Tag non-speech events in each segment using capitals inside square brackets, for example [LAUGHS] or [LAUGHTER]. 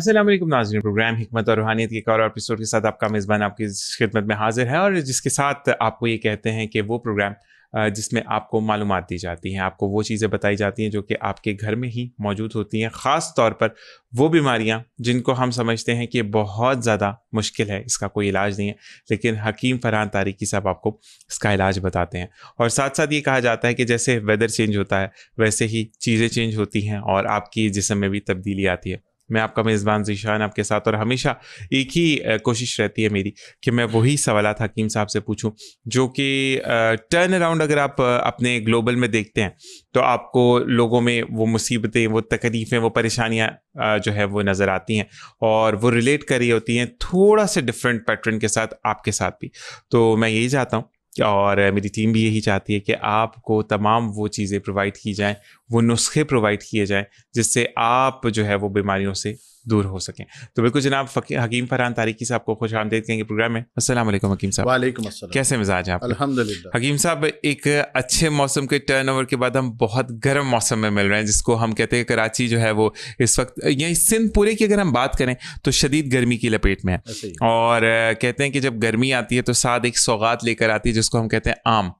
असलम नाजरीन प्रोग्राम हिकमत और रूहानियत के एक और एपिसोड के साथ आपका मेज़बान आपकी खिदमत में हाजिर है और जिसके साथ आपको ये कहते हैं कि वो प्रोग्राम जिसमें आपको मालूम दी जाती हैं आपको वो चीज़ें बताई जाती हैं जो कि आपके घर में ही मौजूद होती हैं ख़ास तौर पर वो बीमारियाँ जिनको हम समझते हैं कि बहुत ज़्यादा मुश्किल है इसका कोई इलाज नहीं है लेकिन हकीम फरहान तारिकी साहब आपको इसका इलाज बताते हैं और साथ साथ ये कहा जाता है कि जैसे वेदर चेंज होता है वैसे ही चीज़ें चेंज होती हैं और आपकी जिसम में भी तब्दीली आती है मैं आपका मेज़बान जीशान आपके साथ और हमेशा एक ही कोशिश रहती है मेरी कि मैं वही सवाल हकीम साहब से पूछूं जो कि टर्न अराउंड अगर आप अपने ग्लोबल में देखते हैं तो आपको लोगों में वो मुसीबतें वो तकलीफ़ें वो परेशानियाँ जो है वो नज़र आती हैं और वो रिलेट करी होती हैं थोड़ा से डिफरेंट पैटर्न के साथ आपके साथ भी तो मैं यही चाहता हूँ और मेरी टीम भी यही चाहती है कि आपको तमाम वो चीज़ें प्रोवाइड की जाएं वो नुस्खे प्रोवाइड किए जाएं जिससे आप जो है वो बीमारियों से दूर हो सकें तो बिल्कुल जनाब हकीम फरहान तारीखी साहब को खुश आमदेद कहेंगे प्रोग्राम में असलम हकीम साहब वालेकुम कैसे मिजाज है आप अलहमदिल्ला हकीम साहब एक अच्छे मौसम के टर्न ओवर के बाद हम बहुत गर्म मौसम में मिल रहे हैं जिसको हम कहते हैं कराची जो है वो इस वक्त या सिंध पूरे की अगर हम बात करें तो शदीद गर्मी की लपेट में है और कहते हैं कि जब गर्मी आती है तो साथ एक सौगात लेकर आती है जिसको हम कहते हैं आम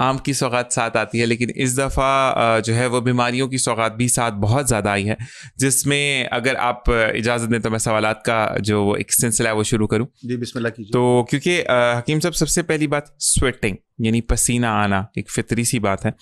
आम की सौगात साथ आती है लेकिन इस दफ़ा जो है वो बीमारियों की सौगात भी साथ बहुत ज़्यादा आई है जिसमें अगर आप इजाज़त दें तो मैं सवाल का जो एक सिलसिला है वो शुरू करूँ जी बिस्मिल्लाह कीजिए तो क्योंकि हकीम साहब सबसे पहली बात स्वेटिंग यानी पसीना आना एक फितरी सी बात है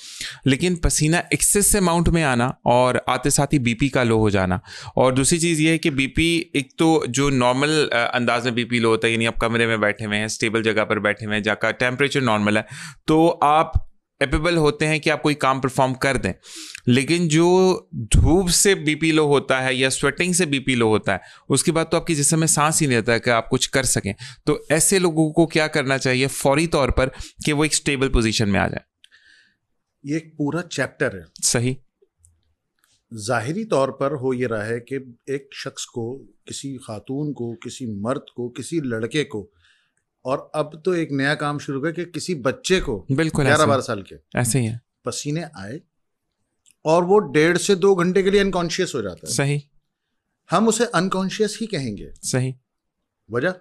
लेकिन पसीना एक्सेस अमाउंट में आना और आते साथ ही बीपी का लो हो जाना और दूसरी चीज़ ये है कि बीपी एक तो जो नॉर्मल अंदाज में बीपी लो होता है यानी आप कमरे में बैठे हुए हैं स्टेबल जगह पर बैठे हुए हैं जहाँ का टेम्परेचर नॉर्मल है तो आप एपेबल होते हैं कि आप कोई काम परफॉर्म कर दें लेकिन जो धूप से बीपी लो होता है या स्वेटिंग से बीपी लो होता है उसके बाद तो आपकी जिसम में सांस ही नहीं रहता कि आप कुछ कर सकें तो ऐसे लोगों को क्या करना चाहिए फौरी तौर पर कि वो एक स्टेबल पोजीशन में आ जाए ये एक पूरा चैप्टर है सही जाहिरी तौर पर हो ये रहा है कि एक शख्स को किसी खातून को किसी मर्द को किसी लड़के को और अब तो एक नया काम शुरू कर कि किसी बच्चे को बिल्कुल ग्यारह बारह साल के ऐसे ही है पसीने आए और वो डेढ़ से दो घंटे के लिए अनकॉन्शियस हो जाता है सही हम उसे अनकॉन्शियस ही कहेंगे सही वजह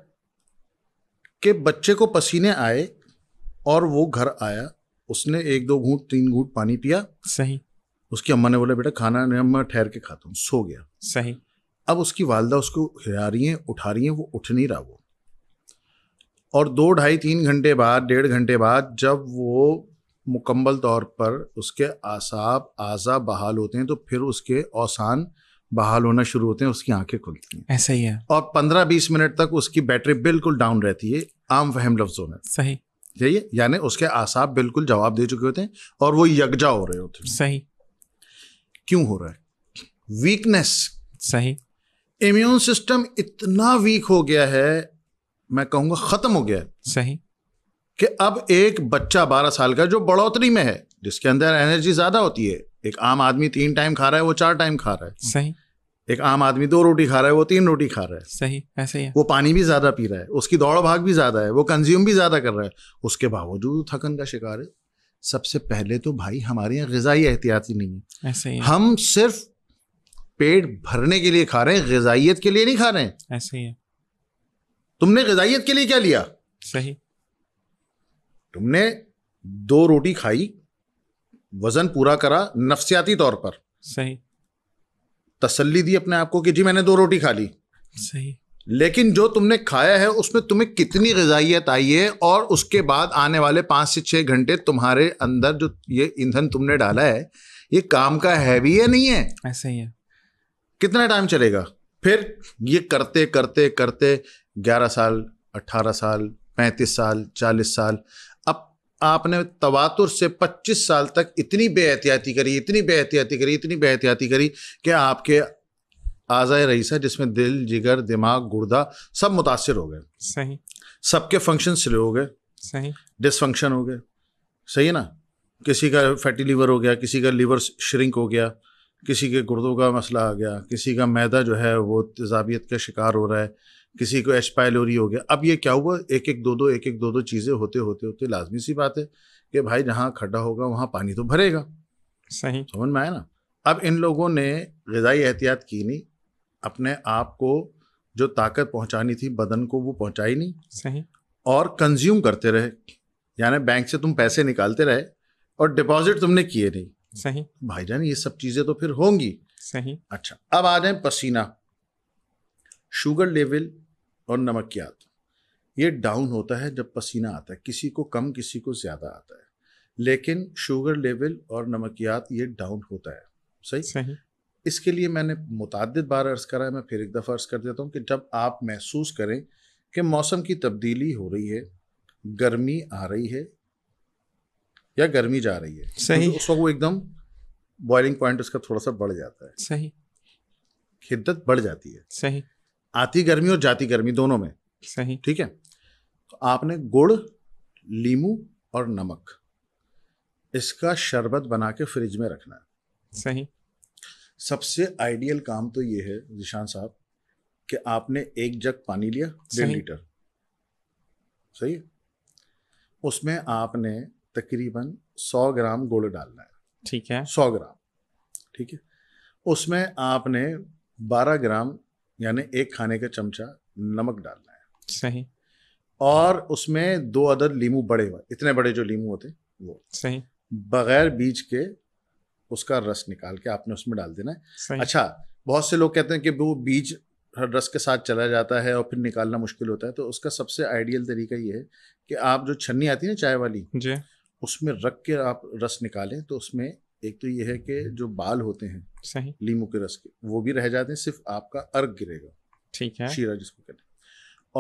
कि बच्चे को पसीने आए और वो घर आया उसने एक दो घूट तीन घूट पानी पिया सही उसकी अम्मा ने बोला बेटा खाना नहीं मैं ठहर के खाता हूँ सो गया सही अब उसकी वालदा उसको हिला रही है उठा रही है वो उठ नहीं रहा वो और दो ढाई तीन घंटे बाद डेढ़ घंटे बाद जब वो मुकम्मल तौर पर उसके आसाब आज़ा बहाल होते हैं तो फिर उसके औसान बहाल होना शुरू होते हैं उसकी आंखें खुलती हैं ऐसा ही है और पंद्रह बीस मिनट तक उसकी बैटरी बिल्कुल डाउन रहती है आम फहम लफ्जों में सही सही यानी उसके आसाब बिल्कुल जवाब दे चुके होते हैं और वो यकजा हो रहे होते हैं सही क्यों हो रहा है वीकनेस सही इम्यून सिस्टम इतना वीक हो गया है मैं कहूंगा खत्म हो गया सही कि अब एक बच्चा बारह साल का जो बढ़ोतरी में है जिसके अंदर एनर्जी ज्यादा होती है एक आम आदमी तीन टाइम खा रहा है वो चार टाइम खा रहा है सही एक आम आदमी दो रोटी खा रहा है वो तीन रोटी खा रहा है सही ऐसे ही है वो पानी भी ज्यादा पी रहा है उसकी दौड़ भाग भी ज्यादा है वो कंज्यूम भी ज्यादा कर रहा है उसके बावजूद थकन का शिकार है सबसे पहले तो भाई हमारे यहाँ गजाई एहतियात ही नहीं है ऐसे ही हम सिर्फ पेट भरने के लिए खा रहे हैं गजाइत के लिए नहीं खा रहे हैं ऐसे ही है तुमने गजाइत के लिए क्या लिया सही तुमने दो रोटी खाई वजन पूरा करा नफसियाती तौर पर सही तसल्ली दी अपने आप को कि जी मैंने दो रोटी खा ली सही लेकिन जो तुमने खाया है उसमें तुम्हें कितनी गजाइत आई है और उसके बाद आने वाले पांच से छह घंटे तुम्हारे अंदर जो ये ईंधन तुमने डाला है ये काम का है भी है नहीं है ऐसे ही है कितना टाइम चलेगा फिर ये करते करते करते ग्यारह साल अट्ठारह साल पैंतीस साल चालीस साल अब आपने तवातुर से 25 साल तक इतनी बेहतियाती करी इतनी बेहतियाती करी इतनी बेहतियाती करी कि आपके आज़ाए रईसा जिसमें दिल जिगर दिमाग गुर्दा सब मुतासर हो गए सही सबके फंक्शन स्लो हो गए सही डिसफंक्शन हो गए सही है ना किसी का फैटी लीवर हो गया किसी का लीवर श्रिंक हो गया किसी के गुर्दों का मसला आ गया किसी का मैदा जो है वो तजाबियत का शिकार हो रहा है किसी को पायलोरी हो गया अब ये क्या हुआ एक एक दो दो एक एक दो दो चीज़ें होते होते होते लाजमी सी बात है कि भाई जहाँ खड्डा होगा वहाँ पानी तो भरेगा सही समझ में आया ना अब इन लोगों ने गजाई एहतियात की नहीं अपने आप को जो ताकत पहुँचानी थी बदन को वो पहुँचाई नहीं सही और कंज्यूम करते रहे यानी बैंक से तुम पैसे निकालते रहे और डिपॉजिट तुमने किए नहीं सही भाईजान ये सब चीज़ें तो फिर होंगी सही अच्छा अब आ जाए पसीना शुगर लेवल और नमकियात ये डाउन होता है जब पसीना आता है किसी को कम किसी को ज़्यादा आता है लेकिन शुगर लेवल और नमकियात ये डाउन होता है सही सही इसके लिए मैंने मुतद बार अर्ज़ करा है मैं फिर एक दफ़ा अर्ज़ कर देता हूँ कि जब आप महसूस करें कि मौसम की तब्दीली हो रही है गर्मी आ रही है या गर्मी जा रही है सही तो उस वक्त वो एकदम बॉइलिंग पॉइंट उसका थोड़ा सा बढ़ जाता है सही हिद्दत बढ़ जाती है सही आती गर्मी और जाती गर्मी दोनों में सही ठीक है तो आपने गुड़ लीमू और नमक इसका शरबत बना के फ्रिज में रखना है सही सबसे आइडियल काम तो ये है जिशान साहब कि आपने एक जग पानी लिया डेढ़ लीटर सही उसमें आपने तकरीबन सौ ग्राम गुड़ डालना है ठीक है सौ ग्राम ठीक है उसमें आपने बारह ग्राम यानी एक खाने का चमचा नमक डालना है सही और उसमें दो अदर लीमू बड़े हुए इतने बड़े जो लीमू होते वो सही बगैर बीज के उसका रस निकाल के आपने उसमें डाल देना है अच्छा बहुत से लोग कहते हैं कि वो बीज हर रस के साथ चला जाता है और फिर निकालना मुश्किल होता है तो उसका सबसे आइडियल तरीका ये है कि आप जो छन्नी आती है ना चाय वाली उसमें रख के आप रस निकालें तो उसमें एक तो ये है कि हम्म। जो बाल होते हैं सही लीमू के रस के वो भी रह जाते हैं सिर्फ आपका अर्ग गिरेगा ठीक है शीरा जिसको कहते हैं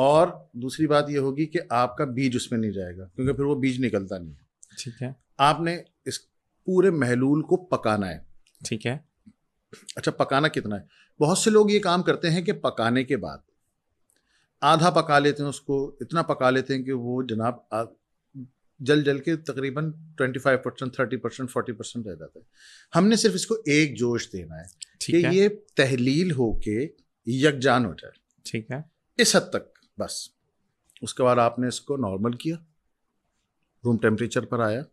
और दूसरी बात यह होगी कि आपका बीज उसमें नहीं जाएगा क्योंकि फिर वो बीज निकलता नहीं है ठीक है आपने इस पूरे महलूल को पकाना है ठीक है अच्छा पकाना कितना है बहुत से लोग ये काम करते हैं कि पकाने के बाद आधा पका लेते हैं उसको इतना पका लेते हैं कि वो जनाब जल जल के तकरीबन 25 percent thirty percent forty percent रह जाता है हमने सिर्फ इसको एक जोश देना है कि ये तहलील होके यकजान हो जाए ठीक है इस हद तक बस उसके बाद आपने इसको नॉर्मल किया रूम टेम्परेचर पर आया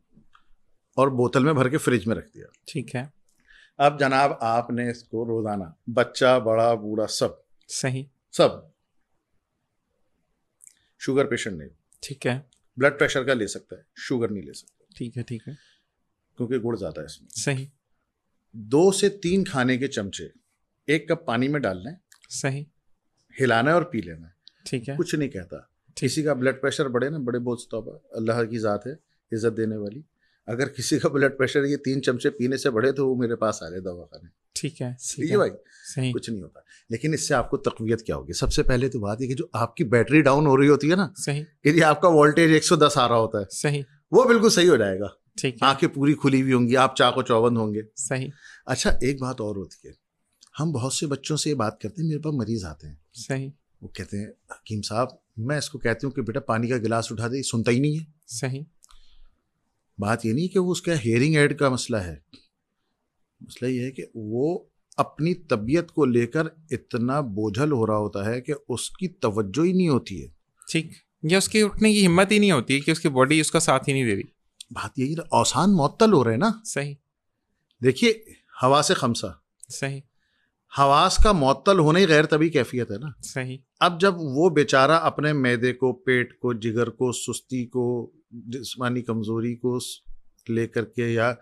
और बोतल में भर के फ्रिज में रख दिया ठीक है अब जनाब आपने इसको रोजाना बच्चा बड़ा बूढ़ा सब सही सब शुगर पेशेंट नहीं ठीक है ब्लड प्रेशर का ले सकता है शुगर नहीं ले सकता ठीक है ठीक है क्योंकि गुड़ ज़्यादा है इसमें सही दो से तीन खाने के चमचे एक कप पानी में डालना है सही हिलाना है और पी लेना है ठीक है कुछ नहीं कहता किसी का ब्लड प्रेशर बढ़े ना बड़े बोझ तो अल्लाह की ज़ात है इज्जत देने वाली अगर किसी का ब्लड प्रेशर ये तीन चमचे पीने से बढ़े तो वो मेरे पास आ रहे खाने ठीक है सही है भाई सही कुछ नहीं होता लेकिन इससे आपको तकवीत क्या होगी सबसे पहले तो बात ये कि जो आपकी बैटरी डाउन हो रही होती है ना सही यदि आपका वोल्टेज एक आ रहा होता है सही वो बिल्कुल सही हो जाएगा ठीक है आंखें पूरी खुली हुई होंगी आप चाको चौबंद होंगे सही अच्छा एक बात और होती है हम बहुत से बच्चों से ये बात करते हैं मेरे पास मरीज आते हैं सही वो कहते हैं हकीम साहब मैं इसको कहती हूँ कि बेटा पानी का गिलास उठा दे सुनता ही नहीं है सही बात ये नहीं कि वो उसका हेयरिंग एड का मसला है मसला ये है कि वो अपनी तबीयत को लेकर इतना बोझल हो रहा होता है कि उसकी तवज्जो ही नहीं होती है ठीक या उसके उठने की हिम्मत ही नहीं होती कि उसकी बॉडी उसका साथ ही नहीं दे रही बात यही आसान मअतल हो रहे हैं ना सही देखिए हवा से खमसा सही हवास का मअतल होने ही गैर तभी कैफियत है ना सही अब जब वो बेचारा अपने मैदे को पेट को जिगर को सुस्ती को जिसमानी कमज़ोरी को लेकर के या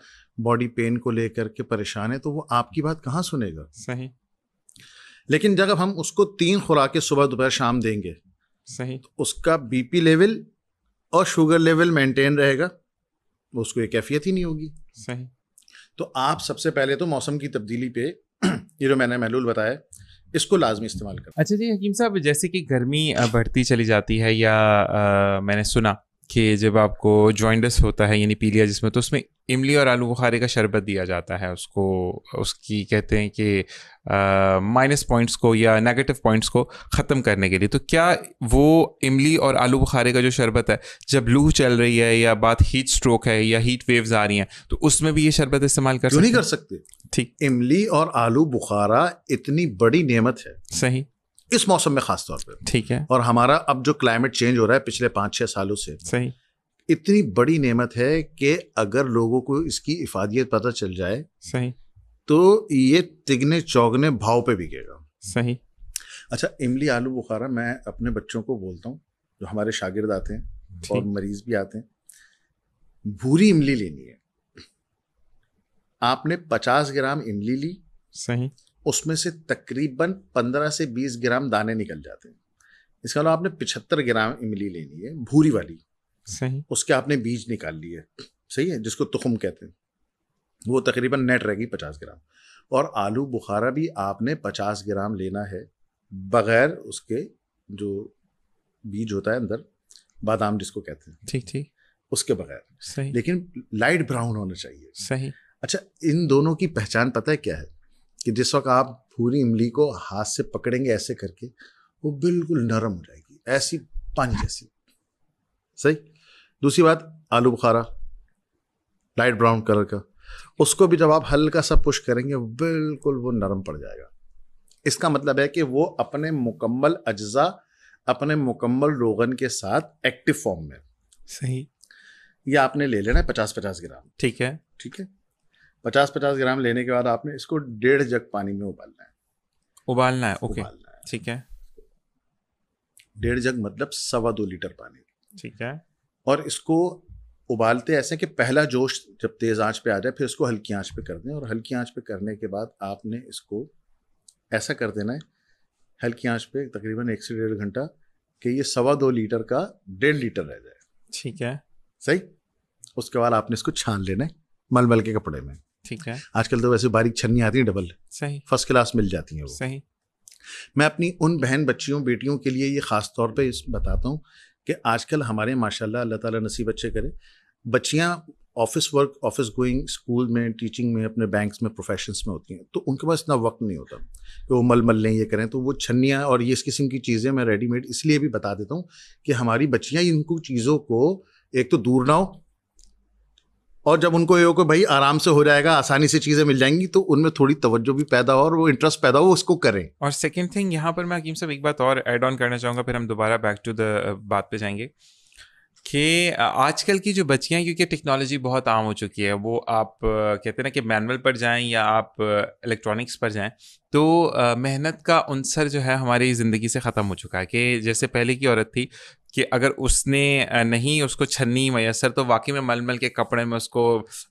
बॉडी पेन को लेकर के परेशान है तो वो आपकी बात कहाँ सुनेगा सही लेकिन जब हम उसको तीन खुराकें सुबह दोपहर शाम देंगे सही तो उसका बीपी लेवल और शुगर लेवल मेंटेन रहेगा उसको ये कैफियत ही नहीं होगी सही तो आप सबसे पहले तो मौसम की तब्दीली पे ये जो मैंने महलूल बताया इसको लाजमी इस्तेमाल कर अच्छा जी हकीम साहब जैसे कि गर्मी बढ़ती चली जाती है या आ, मैंने सुना कि जब आपको जॉइंडस होता है यानी पीलिया जिसमें तो उसमें इमली और आलू बुखारे का शरबत दिया जाता है उसको उसकी कहते हैं कि माइनस पॉइंट्स को या नेगेटिव पॉइंट्स को ख़त्म करने के लिए तो क्या वो इमली और आलू बुखारे का जो शरबत है जब लू चल रही है या बात हीट स्ट्रोक है या हीट वेव्स आ रही हैं तो उसमें भी ये शरबत इस्तेमाल कर सकते नहीं कर सकते ठीक इमली और आलू बुखारा इतनी बड़ी नियमत है सही इस मौसम में खास तौर पर ठीक है और हमारा अब जो क्लाइमेट चेंज हो रहा है पिछले पाँच छः सालों से सही इतनी बड़ी नेमत है कि अगर लोगों को इसकी इफादियत पता चल जाए सही तो ये तिगने चौगने भाव पे बिकेगा सही अच्छा इमली आलू बुखारा मैं अपने बच्चों को बोलता हूँ जो हमारे शागिर्द आते हैं और मरीज भी आते हैं भूरी इमली लेनी है आपने पचास ग्राम इमली ली सही उसमें से तकरीबन 15 से 20 ग्राम दाने निकल जाते हैं इसके अलावा मतलब आपने 75 ग्राम इमली लेनी है भूरी वाली सही उसके आपने बीज निकाल लिए सही है जिसको तुखम कहते हैं वो तकरीबन नेट रहेगी पचास ग्राम और आलू बुखारा भी आपने पचास ग्राम लेना है बगैर उसके जो बीज होता है अंदर बादाम जिसको कहते हैं ठीक ठीक उसके बगैर सही लेकिन लाइट ब्राउन होना चाहिए सही अच्छा इन दोनों की पहचान पता है क्या है कि जिस वक्त आप पूरी इमली को हाथ से पकड़ेंगे ऐसे करके वो बिल्कुल नरम हो जाएगी ऐसी पानी जैसी सही दूसरी बात आलू बुखारा लाइट ब्राउन कलर का उसको भी जब आप हल्का सा पुश करेंगे बिल्कुल वो नरम पड़ जाएगा इसका मतलब है कि वो अपने मुकम्मल अज्जा अपने मुकम्मल रोगन के साथ एक्टिव फॉर्म में सही ये आपने ले लेना है पचास पचास ग्राम ठीक है ठीक है पचास पचास ग्राम लेने के बाद आपने इसको डेढ़ जग पानी में उबालना है उबालना है ओके उबालना है ठीक है डेढ़ जग मतलब सवा दो लीटर पानी ठीक है और इसको उबालते ऐसे कि पहला जोश जब तेज आंच पे आ जाए फिर इसको हल्की आंच पे कर दें और हल्की आंच पे करने के बाद आपने इसको ऐसा कर देना है हल्की आंच पे तकरीबन एक से डेढ़ घंटा कि ये सवा दो लीटर का डेढ़ लीटर रह जाए ठीक है सही उसके बाद आपने इसको छान लेना है मलमल के कपड़े में ठीक है आजकल तो वैसे बारीक छन्नी आती है डबल सही फर्स्ट क्लास मिल जाती है वो सही मैं अपनी उन बहन बच्चियों बेटियों के लिए ये ख़ास तौर पे बताता हूँ कि आजकल हमारे माशाल्लाह अल्लाह ताला नसीब अच्छे करे बच्चियाँ office work office going school में टीचिंग में अपने बैंक्स में प्रोफेशंस में होती हैं तो उनके पास इतना वक्त नहीं होता कि वो मल मल लें ये करें तो वो छन्नियाँ और ये इस किस्म की चीज़ें मैं रेडीमेड इसलिए भी बता देता हूँ कि हमारी बच्चियाँ इनको चीज़ों को एक तो दूर ना हो और जब उनको ये हो कि भाई आराम से हो जाएगा आसानी से चीज़ें मिल जाएंगी तो उनमें थोड़ी तवज्जो भी पैदा हो और वो इंटरेस्ट पैदा हो उसको करें और सेकेंड थिंग यहाँ पर मैं हकीम साहब एक बात और एड ऑन करना चाहूँगा फिर हम दोबारा बैक टू द बात पे जाएंगे कि uh, आजकल की जो बच्चियाँ क्योंकि टेक्नोलॉजी बहुत आम हो चुकी है वो आप uh, कहते हैं ना कि मैनुअल पर जाएं या आप इलेक्ट्रॉनिक्स uh, पर जाएं तो मेहनत का अनसर जो है हमारी ज़िंदगी से ख़त्म हो चुका है कि जैसे पहले की औरत थी कि अगर उसने नहीं उसको छन्नी मैसर तो वाकई में मलमल के कपड़े में उसको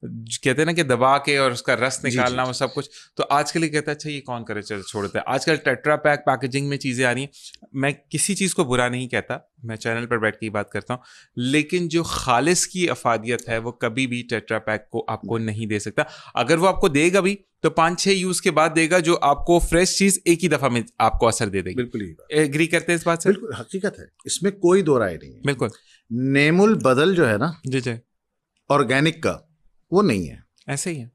कहते हैं ना कि दबा के और उसका रस निकालना वो सब कुछ तो आज के लिए कहता अच्छा ये कौन करे छोड़ते हैं आजकल टेट्रा पैक पैकेजिंग में चीज़ें आ रही हैं मैं किसी चीज़ को बुरा नहीं कहता मैं चैनल पर बैठ के बात करता हूँ लेकिन जो खालिस की अफादियत है वो कभी भी टेट्रा पैक को आपको नहीं दे सकता अगर वो आपको देगा भी तो पाँच छः यूज़ के बाद देगा जो आपको फ्रेश चीज़ एक ही दफ़ा में आपको असर दे देगी बिल्कुल एग्री करते हैं इस बात से बिल्कुल हकीकत है इसमें कोई दो राय नहीं है बिल्कुल नेमुल बदल जो है ना जी जी ऑर्गेनिक का वो नहीं है ऐसे ही है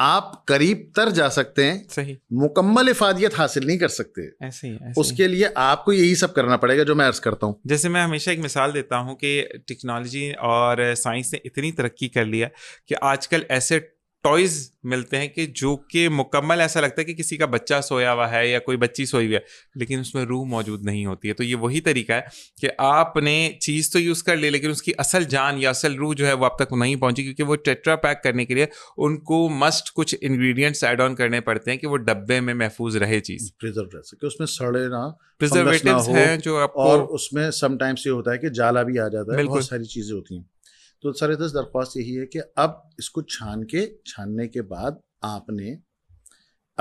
आप करीब तर जा सकते हैं सही मुकम्मल इफादियत हासिल नहीं कर सकते ऐसे ही ऐसे उसके लिए आपको यही सब करना पड़ेगा जो मैं अर्ज करता हूँ जैसे मैं हमेशा एक मिसाल देता हूँ कि टेक्नोलॉजी और साइंस ने इतनी तरक्की कर लिया कि आजकल ऐसे टॉयज मिलते हैं कि जो कि मुकम्मल ऐसा लगता है कि किसी का बच्चा सोया हुआ है या कोई बच्ची सोई हुई है लेकिन उसमें रूह मौजूद नहीं होती है तो ये वही तरीका है कि आपने चीज़ तो यूज़ कर ली लेकिन उसकी असल जान या असल रूह जो है वो आप तक नहीं पहुंची क्योंकि वो टेट्रा पैक करने के लिए उनको मस्ट कुछ इन्ग्रीडियंट्स एड ऑन करने पड़ते हैं कि वो डब्बे में महफूज रहे चीज़ प्रिजर्व रह सके उसमें सड़े ना प्रिजर्वेटिव हैं जो आपको और उसमें समटाइम्स ये होता है कि जाला भी आ जाता है बहुत सारी चीज़ें होती हैं तो सर दस दरख्वास्त यही है कि अब इसको छान के छानने के बाद आपने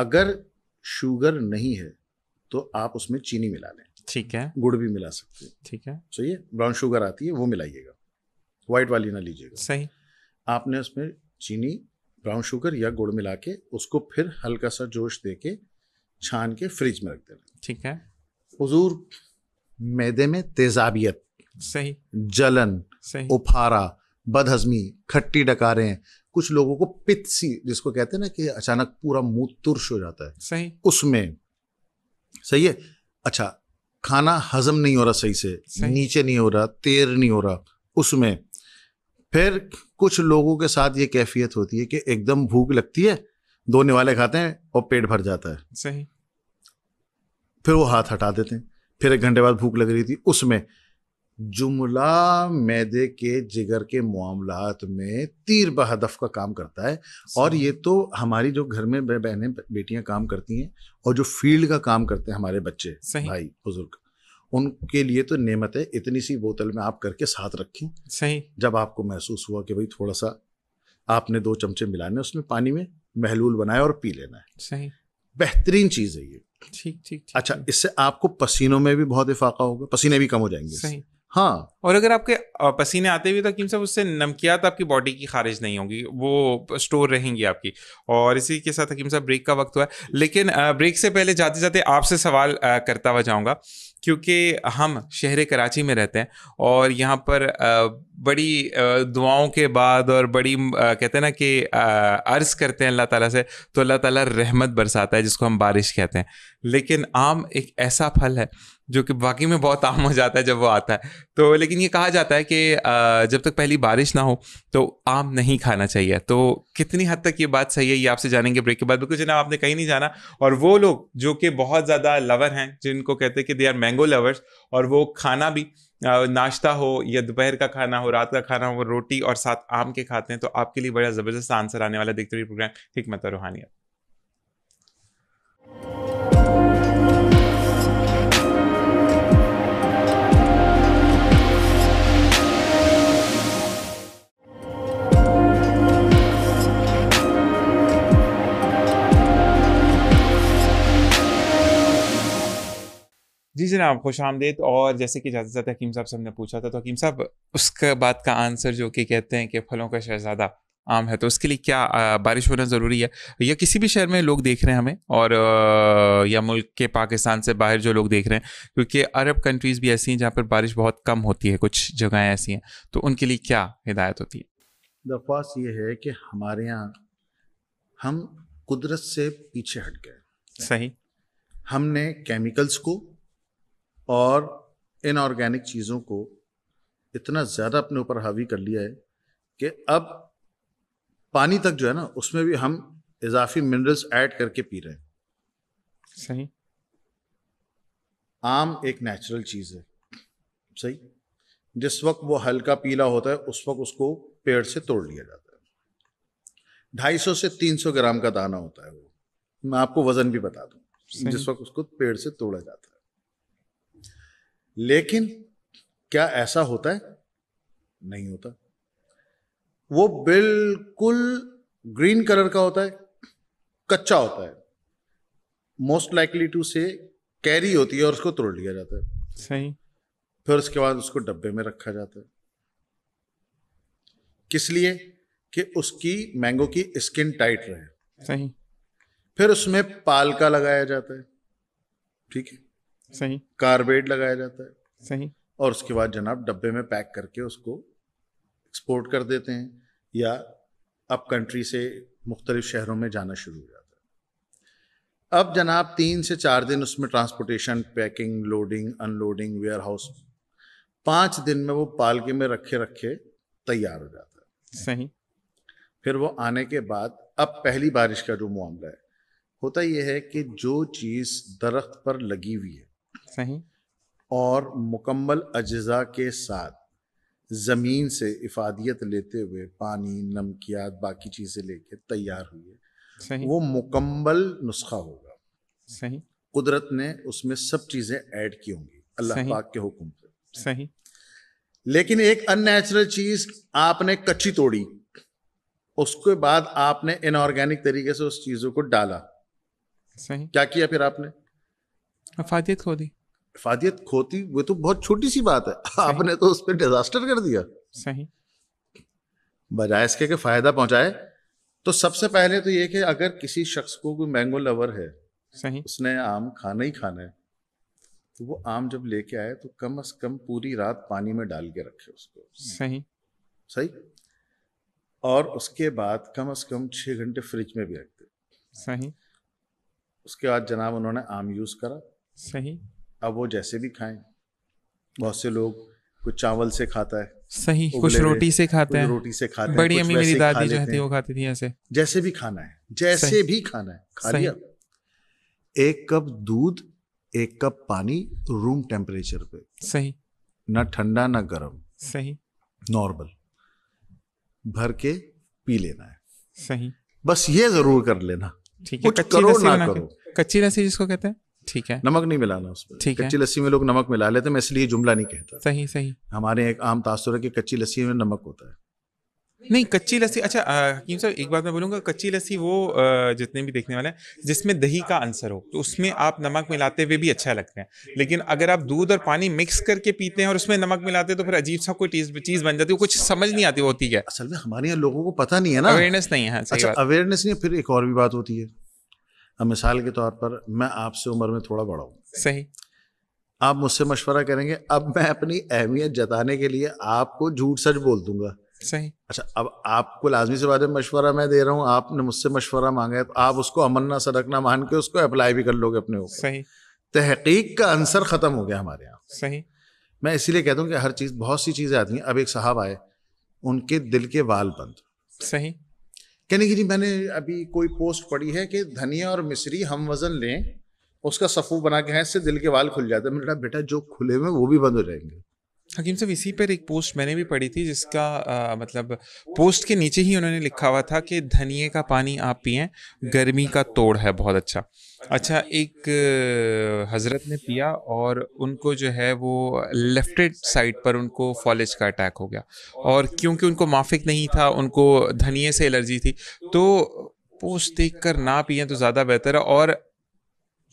अगर शुगर नहीं है तो आप उसमें चीनी मिला लें ठीक है गुड़ भी मिला सकते हैं ठीक है सही है ब्राउन शुगर आती है वो मिलाइएगा व्हाइट वाली ना लीजिएगा सही आपने उसमें चीनी ब्राउन शुगर या गुड़ मिला के उसको फिर हल्का सा जोश दे के छान के फ्रिज में रख देना ठीक है हजूर मैदे में तेजाबियत सही जलन सही उफारा बदहजमी खट्टी डकारें कुछ लोगों को पित्सी जिसको कहते हैं ना कि अचानक पूरा मुंह तुर्श हो जाता है सही उसमें सही है अच्छा खाना हजम नहीं हो रहा सही से सही। नीचे नहीं हो रहा तेर नहीं हो रहा उसमें फिर कुछ लोगों के साथ ये कैफियत होती है कि एकदम भूख लगती है दो निवाले खाते हैं और पेट भर जाता है सही फिर वो हाथ हटा देते हैं फिर एक घंटे बाद भूख लग रही थी उसमें जुमला मैदे के जिगर के मामला में तीर बहदफ का काम करता है और ये तो हमारी जो घर में बहनें बेटियां काम करती हैं और जो फील्ड का काम करते हैं हमारे बच्चे भाई बुजुर्ग उनके लिए तो नेमत है इतनी सी बोतल में आप करके साथ रखें सही जब आपको महसूस हुआ कि भाई थोड़ा सा आपने दो चमचे मिलाने उसमें पानी में महलूल बनाया और पी लेना है सही बेहतरीन चीज़ है ये ठीक ठीक अच्छा इससे आपको पसीनों में भी बहुत इफाका होगा पसीने भी कम हो जाएंगे सही हाँ और अगर आपके पसीने आते हुए तो हकीम साहब उससे नमकियात आपकी बॉडी की खारिज नहीं होगी वो स्टोर रहेंगी आपकी और इसी के साथ हकीम साहब ब्रेक का वक्त हुआ लेकिन ब्रेक से पहले जाते जाते आपसे सवाल करता हुआ जाऊँगा क्योंकि हम शहर कराची में रहते हैं और यहाँ पर बड़ी दुआओं के बाद और बड़ी कहते हैं ना कि अर्ज़ करते हैं अल्लाह ताला से तो अल्लाह ताला रहमत बरसाता है जिसको हम बारिश कहते हैं लेकिन आम एक ऐसा फल है जो कि बाकी में बहुत आम हो जाता है जब वो आता है तो लेकिन ये कहा जाता है कि जब तक पहली बारिश ना हो तो आम नहीं खाना चाहिए तो कितनी हद तक ये बात सही है ये आपसे जानेंगे ब्रेक के बाद बिल्कुल जनाब आपने कहीं नहीं जाना और वो लोग जो कि बहुत ज़्यादा लवर हैं जिनको कहते हैं कि दे आर मैंगो लवर्स और वो खाना भी नाश्ता हो या दोपहर का खाना हो रात का खाना हो रोटी और साथ आम के खाते हैं तो आपके लिए बड़ा ज़बरदस्त आंसर आने वाला देखते हुए प्रोग्राम हिकमत और रूहानियत जी जनाब खुश आमदेद और जैसे कि जाते हकीम साहब सबने पूछा था तो हकीम साहब उसके बात का आंसर जो कि कहते हैं कि फलों का शहजादा आम है तो उसके लिए क्या बारिश होना ज़रूरी है या किसी भी शहर में लोग देख रहे हैं हमें और या मुल्क के पाकिस्तान से बाहर जो लोग देख रहे हैं क्योंकि अरब कंट्रीज़ भी ऐसी हैं जहाँ पर बारिश बहुत कम होती है कुछ जगहें ऐसी हैं तो उनके लिए क्या हिदायत होती है दरख्वास्त ये है कि हमारे यहाँ हम कुदरत से पीछे हट गए सही हमने केमिकल्स को और इनऑर्गेनिक चीज़ों को इतना ज़्यादा अपने ऊपर हावी कर लिया है कि अब पानी तक जो है ना उसमें भी हम इजाफी मिनरल्स ऐड करके पी रहे हैं सही आम एक नेचुरल चीज़ है सही जिस वक्त वो हल्का पीला होता है उस वक्त उसको पेड़ से तोड़ लिया जाता है ढाई सौ से तीन सौ ग्राम का दाना होता है वो मैं आपको वजन भी बता दूं जिस वक्त उसको पेड़ से तोड़ा जाता है लेकिन क्या ऐसा होता है नहीं होता वो बिल्कुल ग्रीन कलर का होता है कच्चा होता है मोस्ट लाइकली टू से कैरी होती है और उसको तोड़ लिया जाता है सही फिर उसके बाद उसको डब्बे में रखा जाता है किस लिए कि उसकी मैंगो की स्किन टाइट रहे सही फिर उसमें पालका लगाया जाता है ठीक है सही कार्बेड लगाया जाता है सही और उसके बाद जनाब डब्बे में पैक करके उसको एक्सपोर्ट कर देते हैं या अब कंट्री से मुख्तलिफ शहरों में जाना शुरू हो जाता है अब जनाब तीन से चार दिन उसमें transportation packing loading unloading warehouse पांच दिन में वो पालके में रखे रखे तैयार हो जाता है सही फिर वो आने के बाद अब पहली बारिश का जो मामला है होता यह है कि जो चीज़ दरख्त पर लगी हुई है सही और मुकम्मल अज्जा के साथ ज़मीन से इफादियत लेते हुए पानी नमकियात बाकी चीज़ें लेके तैयार हुई है सही वो मुकम्मल नुस्खा होगा सही कुदरत ने उसमें सब चीज़ें ऐड की होंगी अल्लाह पाक के हुक्म से सही लेकिन एक अननेचुरल चीज़ आपने कच्ची तोड़ी उसके बाद आपने इनऑर्गेनिक तरीके से उस चीज़ों को डाला सही क्या किया फिर आपने अफादियत खो दी इफादियत खोती वो तो बहुत छोटी सी बात है आपने तो उस पर डिजास्टर कर दिया सही बजाय इसके कि फायदा पहुंचाए तो सबसे पहले तो ये कि अगर किसी शख्स को कोई मैंगो लवर है सही उसने आम खाना ही खाना है तो वो आम जब लेके आए तो कम अज कम पूरी रात पानी में डाल के रखे उसको सही सही और उसके बाद कम अज कम छह घंटे फ्रिज में भी रखते सही उसके बाद जनाब उन्होंने आम यूज़ करा सही अब वो जैसे भी खाएं बहुत से लोग कुछ चावल से खाता है सही कुछ रोटी से खाते हैं रोटी से खाते बड़ी अम्मी मेरी दादी जो थी वो खाती थी ऐसे जैसे भी खाना है जैसे भी खाना है खा लिया एक कप दूध एक कप पानी रूम टेम्परेचर पे सही ना ठंडा ना गर्म सही नॉर्मल भर के पी लेना है सही बस ये जरूर कर लेना ठीक है कच्ची करो कच्ची लस्सी जिसको कहते हैं ठीक है नमक नहीं मिलाना उसमें ठीक कच्ची लस्सी में लोग नमक मिला लेते मैं इसलिए जुमला नहीं कहता सही सही हमारे एक आम तासुर है कि कच्ची लस्सी में नमक होता है नहीं कच्ची लस्सी अच्छा हकीम साहब एक बात मैं बोलूँगा कच्ची लस्सी वो जितने भी देखने वाले हैं जिसमें दही का आंसर हो तो उसमें आप नमक मिलाते हुए भी अच्छा लगते हैं लेकिन अगर आप दूध और पानी मिक्स करके पीते हैं और उसमें नमक मिलाते हैं तो फिर अजीब सा कोई चीज़ बन जाती है कुछ समझ नहीं आती होती है असल में हमारे यहाँ लोगों को पता नहीं है ना अवेयरनेस नहीं है हाँ, अवेयरनेस अच्छा, नहीं फिर एक और भी बात होती है अब मिसाल के तौर पर मैं आपसे उम्र में थोड़ा बड़ा हूँ सही आप मुझसे मशवरा करेंगे अब मैं अपनी अहमियत जताने के लिए आपको झूठ सच बोल दूंगा सही अच्छा अब आपको लाजमी से बात है मशवरा मैं दे रहा हूँ आपने मुझसे मशवरा मांगा है तो आप उसको अमन सड़क ना मान के उसको अप्लाई भी कर लोगे अपने ऊपर सही तहकीक का आंसर ख़त्म हो गया हमारे यहाँ सही मैं इसीलिए कहता हूँ कि हर चीज़ बहुत सी चीज़ें आती हैं अब एक साहब आए उनके दिल के बाल बंद सही कहने की जी मैंने अभी कोई पोस्ट पढ़ी है कि धनिया और मिश्री हम वजन लें उसका सफ़ू बना के हैं इससे दिल के वाल खुल जाते हैं मैंने बेटा जो खुले हुए वो भी बंद हो जाएंगे हकीम साहब इसी पर एक पोस्ट मैंने भी पढ़ी थी जिसका आ, मतलब पोस्ट के नीचे ही उन्होंने लिखा हुआ था कि धनिए का पानी आप पिए गर्मी का तोड़ है बहुत अच्छा अच्छा एक हज़रत ने पिया और उनको जो है वो लेफ्ट साइड पर उनको फॉलेज का अटैक हो गया और क्योंकि उनको माफिक नहीं था उनको धनिए से एलर्जी थी तो पोस्ट देख कर ना पिए तो ज़्यादा बेहतर है और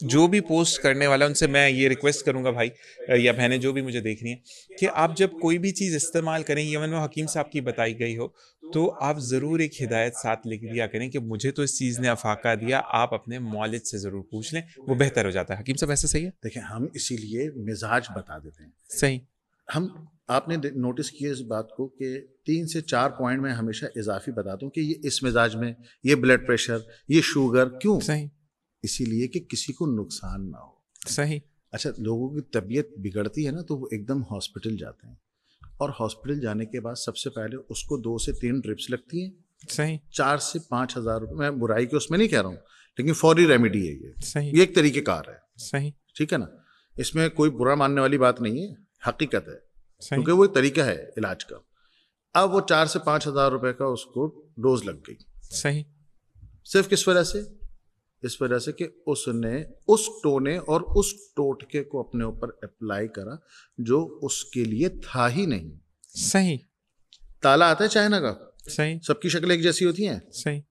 जो भी पोस्ट करने वाला उनसे मैं ये रिक्वेस्ट करूँगा भाई या बहनें जो भी मुझे देख रही हैं कि आप जब कोई भी चीज़ इस्तेमाल करें यमन वो हकीम साहब की बताई गई हो तो आप ज़रूर एक हिदायत साथ लिख दिया करें कि मुझे तो इस चीज़ ने अफाका दिया आप अपने मॉलिज से ज़रूर पूछ लें वो बेहतर हो जाता है हकीम साहब ऐसा सही है देखें हम इसीलिए मिजाज बता देते हैं सही हम आपने नोटिस किया इस बात को कि तीन से चार पॉइंट में हमेशा इजाफी बता हूँ कि ये इस मिजाज में ये ब्लड प्रेशर ये शुगर क्यों सही इसीलिए कि किसी को नुकसान ना हो सही अच्छा लोगों की तबीयत बिगड़ती है ना तो वो एकदम हॉस्पिटल जाते हैं और हॉस्पिटल जाने के बाद सबसे पहले उसको दो से तीन ड्रिप्स लगती हैं सही चार से पाँच हज़ार रुपये मैं बुराई के उसमें नहीं कह रहा हूँ लेकिन फौरी रेमेडी है ये सही ये एक तरीके कार है सही ठीक है ना इसमें कोई बुरा मानने वाली बात नहीं है हकीकत है क्योंकि वो एक तरीका है इलाज का अब वो चार से पाँच हज़ार रुपये का उसको डोज लग गई सही सिर्फ किस वजह से इस वजह से कि उसने उस टोने और उस टोटके को अपने ऊपर अप्लाई करा जो उसके लिए था ही नहीं सही ताला आता है चाइना का सही सबकी शक्ल एक जैसी होती है सही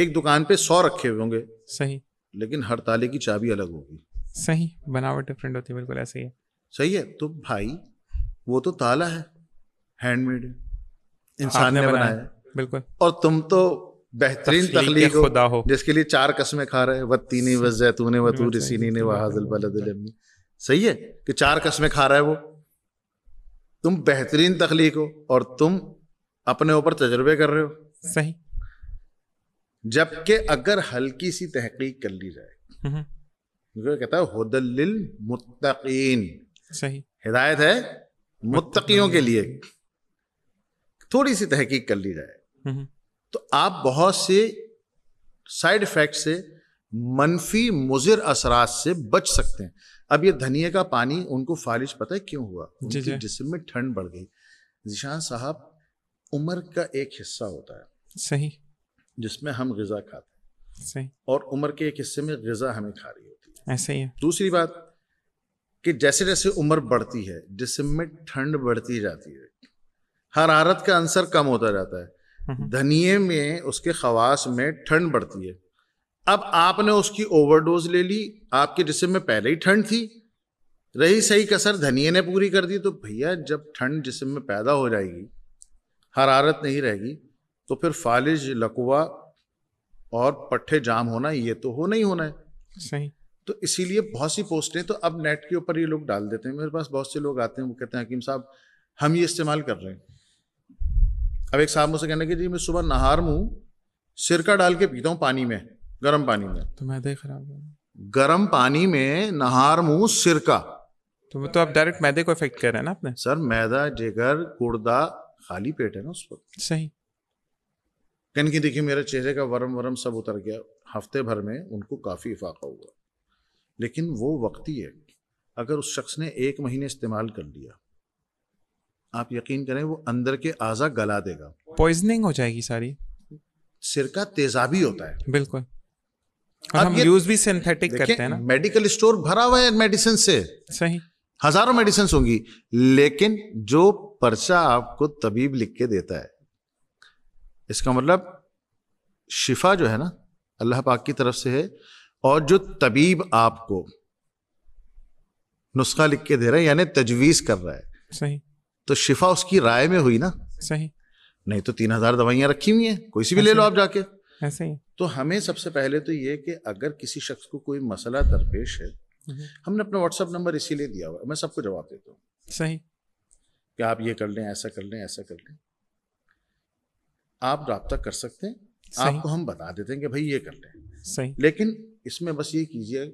एक दुकान पे सौ रखे हुए होंगे सही लेकिन हर ताले की चाबी अलग होगी सही बनावट डिफरेंट होती है बिल्कुल ऐसे ही है सही है तो भाई वो तो ताला है हैंडमेड इंसान ने बनाया बिल्कुल और तुम तो बेहतरीन तखलीक खुदा हो जिसके लिए चार कस्में खा रहे हैं वतीनी व जैतून व ने वहाजल सही है कि चार कस्में खा रहा है वो तुम बेहतरीन तखलीक हो और तुम अपने ऊपर तजर्बे कर रहे हो सही जबकि अगर हल्की सी तहकीक कर ली जाए हम्म। कहता है हदल मुत्तकीन सही हिदायत है मुत्तकियों के लिए थोड़ी सी तहकीक कर ली जाए हम्म। तो आप बहुत से साइड इफ़ेक्ट से मनफी मुजिर असरा से बच सकते हैं अब ये धनिया का पानी उनको फालिश पता है क्यों हुआ जिसम में ठंड बढ़ गई जिशान साहब उम्र का एक हिस्सा होता है सही जिसमें हम गज़ा खाते हैं सही और उम्र के एक हिस्से में गज़ा हमें खा रही होती है ऐसे ही है दूसरी बात कि जैसे जैसे उम्र बढ़ती है जिसम में ठंड बढ़ती जाती है हरारत का अंसर कम होता जाता है हम्म। धनिए में उसके खवास में ठंड बढ़ती है अब आपने उसकी ओवरडोज ले ली आपके जिसम में पहले ही ठंड थी रही सही कसर धनिए ने पूरी कर दी तो भैया जब ठंड जिसम में पैदा हो जाएगी हरारत नहीं रहेगी तो फिर फालिज लकवा और पट्टे जाम होना ये तो हो नहीं होना है सही तो इसीलिए बहुत सी पोस्टें तो अब नेट के ऊपर ये लोग डाल देते हैं मेरे पास बहुत से लोग आते हैं वो कहते हैं हकीम साहब हम ये इस्तेमाल कर रहे हैं अब एक साहब मुझसे कहने कि जी मैं सुबह नहार में सिरका डाल के पीता हूँ पानी में गर्म पानी में तो मैदे खराब गर्म पानी में नहार मुंह सिरका तो तो आप डायरेक्ट मैदे को इफेक्ट कर रहे हैं ना आपने सर मैदा जिगर गुड़दा खाली पेट है ना उस पर सही कहने की देखिए मेरे चेहरे का वरम वरम सब उतर गया हफ्ते भर में उनको काफ़ी इफाका हुआ लेकिन वो वक्ती है अगर उस शख्स ने एक महीने इस्तेमाल कर लिया आप यकीन करें वो अंदर के आज़ा गला देगा पॉइजनिंग हो जाएगी सारी सिरका तेजाबी होता है बिल्कुल और हम यूज भी सिंथेटिक करते हैं ना मेडिकल स्टोर भरा हुआ है मेडिसिन से सही हजारों मेडिसिन होंगी लेकिन जो पर्चा आपको तबीब लिख के देता है इसका मतलब शिफा जो है ना अल्लाह पाक की तरफ से है और जो तबीब आपको नुस्खा लिख के दे रहा है यानी तजवीज़ कर रहा है सही तो शिफा उसकी राय में हुई ना सही नहीं तो तीन हजार दवाइयां रखी हुई हैं कोई सी भी ले लो आप जाके ऐसे ही तो हमें सबसे पहले तो ये कि अगर किसी शख्स को कोई मसला दरपेश है हम्म। हमने अपना व्हाट्सअप नंबर इसीलिए दिया हुआ मैं सबको जवाब देता हूँ सही कि आप ये कर लें ऐसा कर लें ऐसा कर लें आप रहा कर सकते हैं आपको हम बता देते हैं कि भाई ये कर लें सही लेकिन इसमें बस ये कीजिए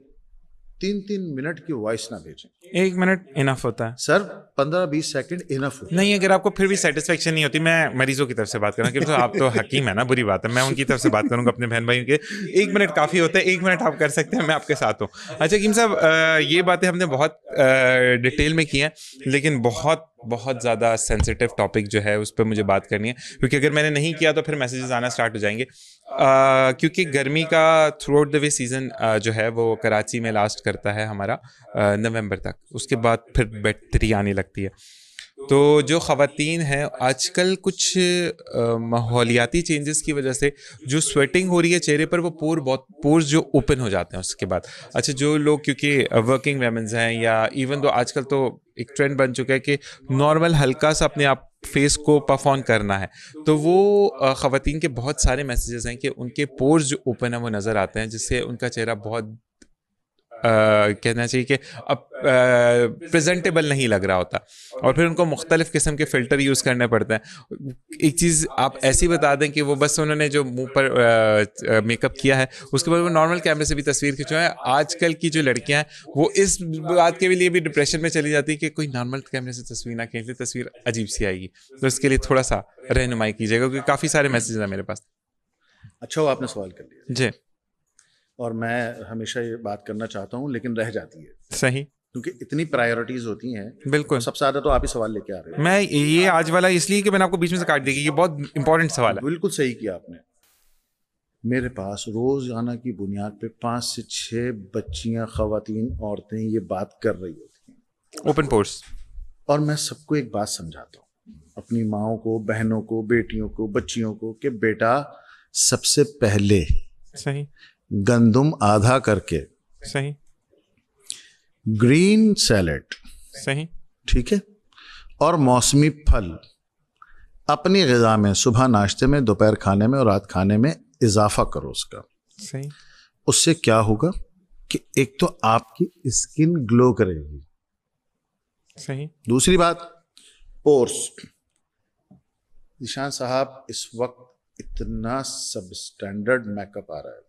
तीन तीन मिनट की वॉइस ना भेजें एक मिनट इनफ होता है सर पंद्रह बीस सेकंड इनफ होता है नहीं अगर आपको फिर भी सेटिस्फेक्शन नहीं होती मैं मरीजों की तरफ से बात करूँ तो आप तो हकीम है ना बुरी बात है मैं उनकी तरफ से बात करूंगा अपने बहन भाई के एक मिनट काफ़ी होता है एक मिनट आप कर सकते हैं मैं आपके साथ हूँ अच्छा किम साहब ये बातें हमने बहुत डिटेल में की हैं लेकिन बहुत बहुत ज़्यादा सेंसिटिव टॉपिक जो है उस पर मुझे बात करनी है क्योंकि अगर मैंने नहीं किया तो फिर मैसेजेस आना स्टार्ट हो जाएंगे क्योंकि गर्मी का throughout the way season जो है वो कराची में लास्ट करता है हमारा नवंबर तक उसके बाद फिर बैटरी आने लगती है तो जो ख़वान हैं आजकल कुछ माहौलियाती चेंजेस की वजह से जो स्वेटिंग हो रही है चेहरे पर वो पोर बहुत पोर्स जो ओपन हो जाते हैं उसके बाद अच्छा जो लोग क्योंकि वर्किंग वेमेंस हैं या इवन तो आजकल तो एक ट्रेंड बन चुका है कि नॉर्मल हल्का सा अपने आप फेस को परफॉर्म करना है तो वो ख़वान के बहुत सारे मैसेजेस हैं कि उनके पोर्स जो ओपन हैं वो नज़र आते हैं जिससे उनका चेहरा बहुत कहना चाहिए कि अब प्रेजेंटेबल नहीं लग रहा होता और फिर उनको मुख्तलिफ़ किस्म के फ़िल्टर यूज़ करने पड़ते हैं एक चीज़ आप ऐसी बता दें कि वो बस उन्होंने जो मुंह पर मेकअप किया है उसके बाद वो नॉर्मल कैमरे से भी तस्वीर खिंचवाए आजकल की जो लड़कियां हैं वो इस बात के लिए भी डिप्रेशन में चली जाती है कि कोई नॉर्मल कैमरे से तस्वीर ना खींच ले तस्वीर अजीब सी आएगी तो इसके लिए थोड़ा सा रहनुमाई कीजिएगा क्योंकि काफ़ी सारे मैसेज हैं मेरे पास अच्छा वो आपने सवाल कर लिया जी और मैं हमेशा ये बात करना चाहता हूँ लेकिन रह जाती है सही क्योंकि इतनी प्रायोरिटीज होती हैं बिल्कुल तो सबसे ज्यादा तो आप ही सवाल लेके आ रहे हैं मैं ये आज वाला इसलिए कि मैंने आपको बीच में से काट दी ये बहुत इंपॉर्टेंट सवाल है बिल्कुल सही किया आपने मेरे पास रोजाना की बुनियाद पे पांच से छह बच्चियां खातन औरतें ये बात कर रही होती हैं ओपन पोर्स और मैं सबको एक बात समझाता हूँ अपनी माओ को बहनों को बेटियों को बच्चियों को कि बेटा सबसे पहले सही गंदुम आधा करके सही ग्रीन सैलेड सही ठीक है और मौसमी फल अपनी गजा में सुबह नाश्ते में दोपहर खाने में और रात खाने में इजाफा करो उसका सही उससे क्या होगा कि एक तो आपकी स्किन ग्लो करेगी सही दूसरी बात पोर्स निशान साहब इस वक्त इतना सब स्टैंडर्ड मेकअप आ रहा है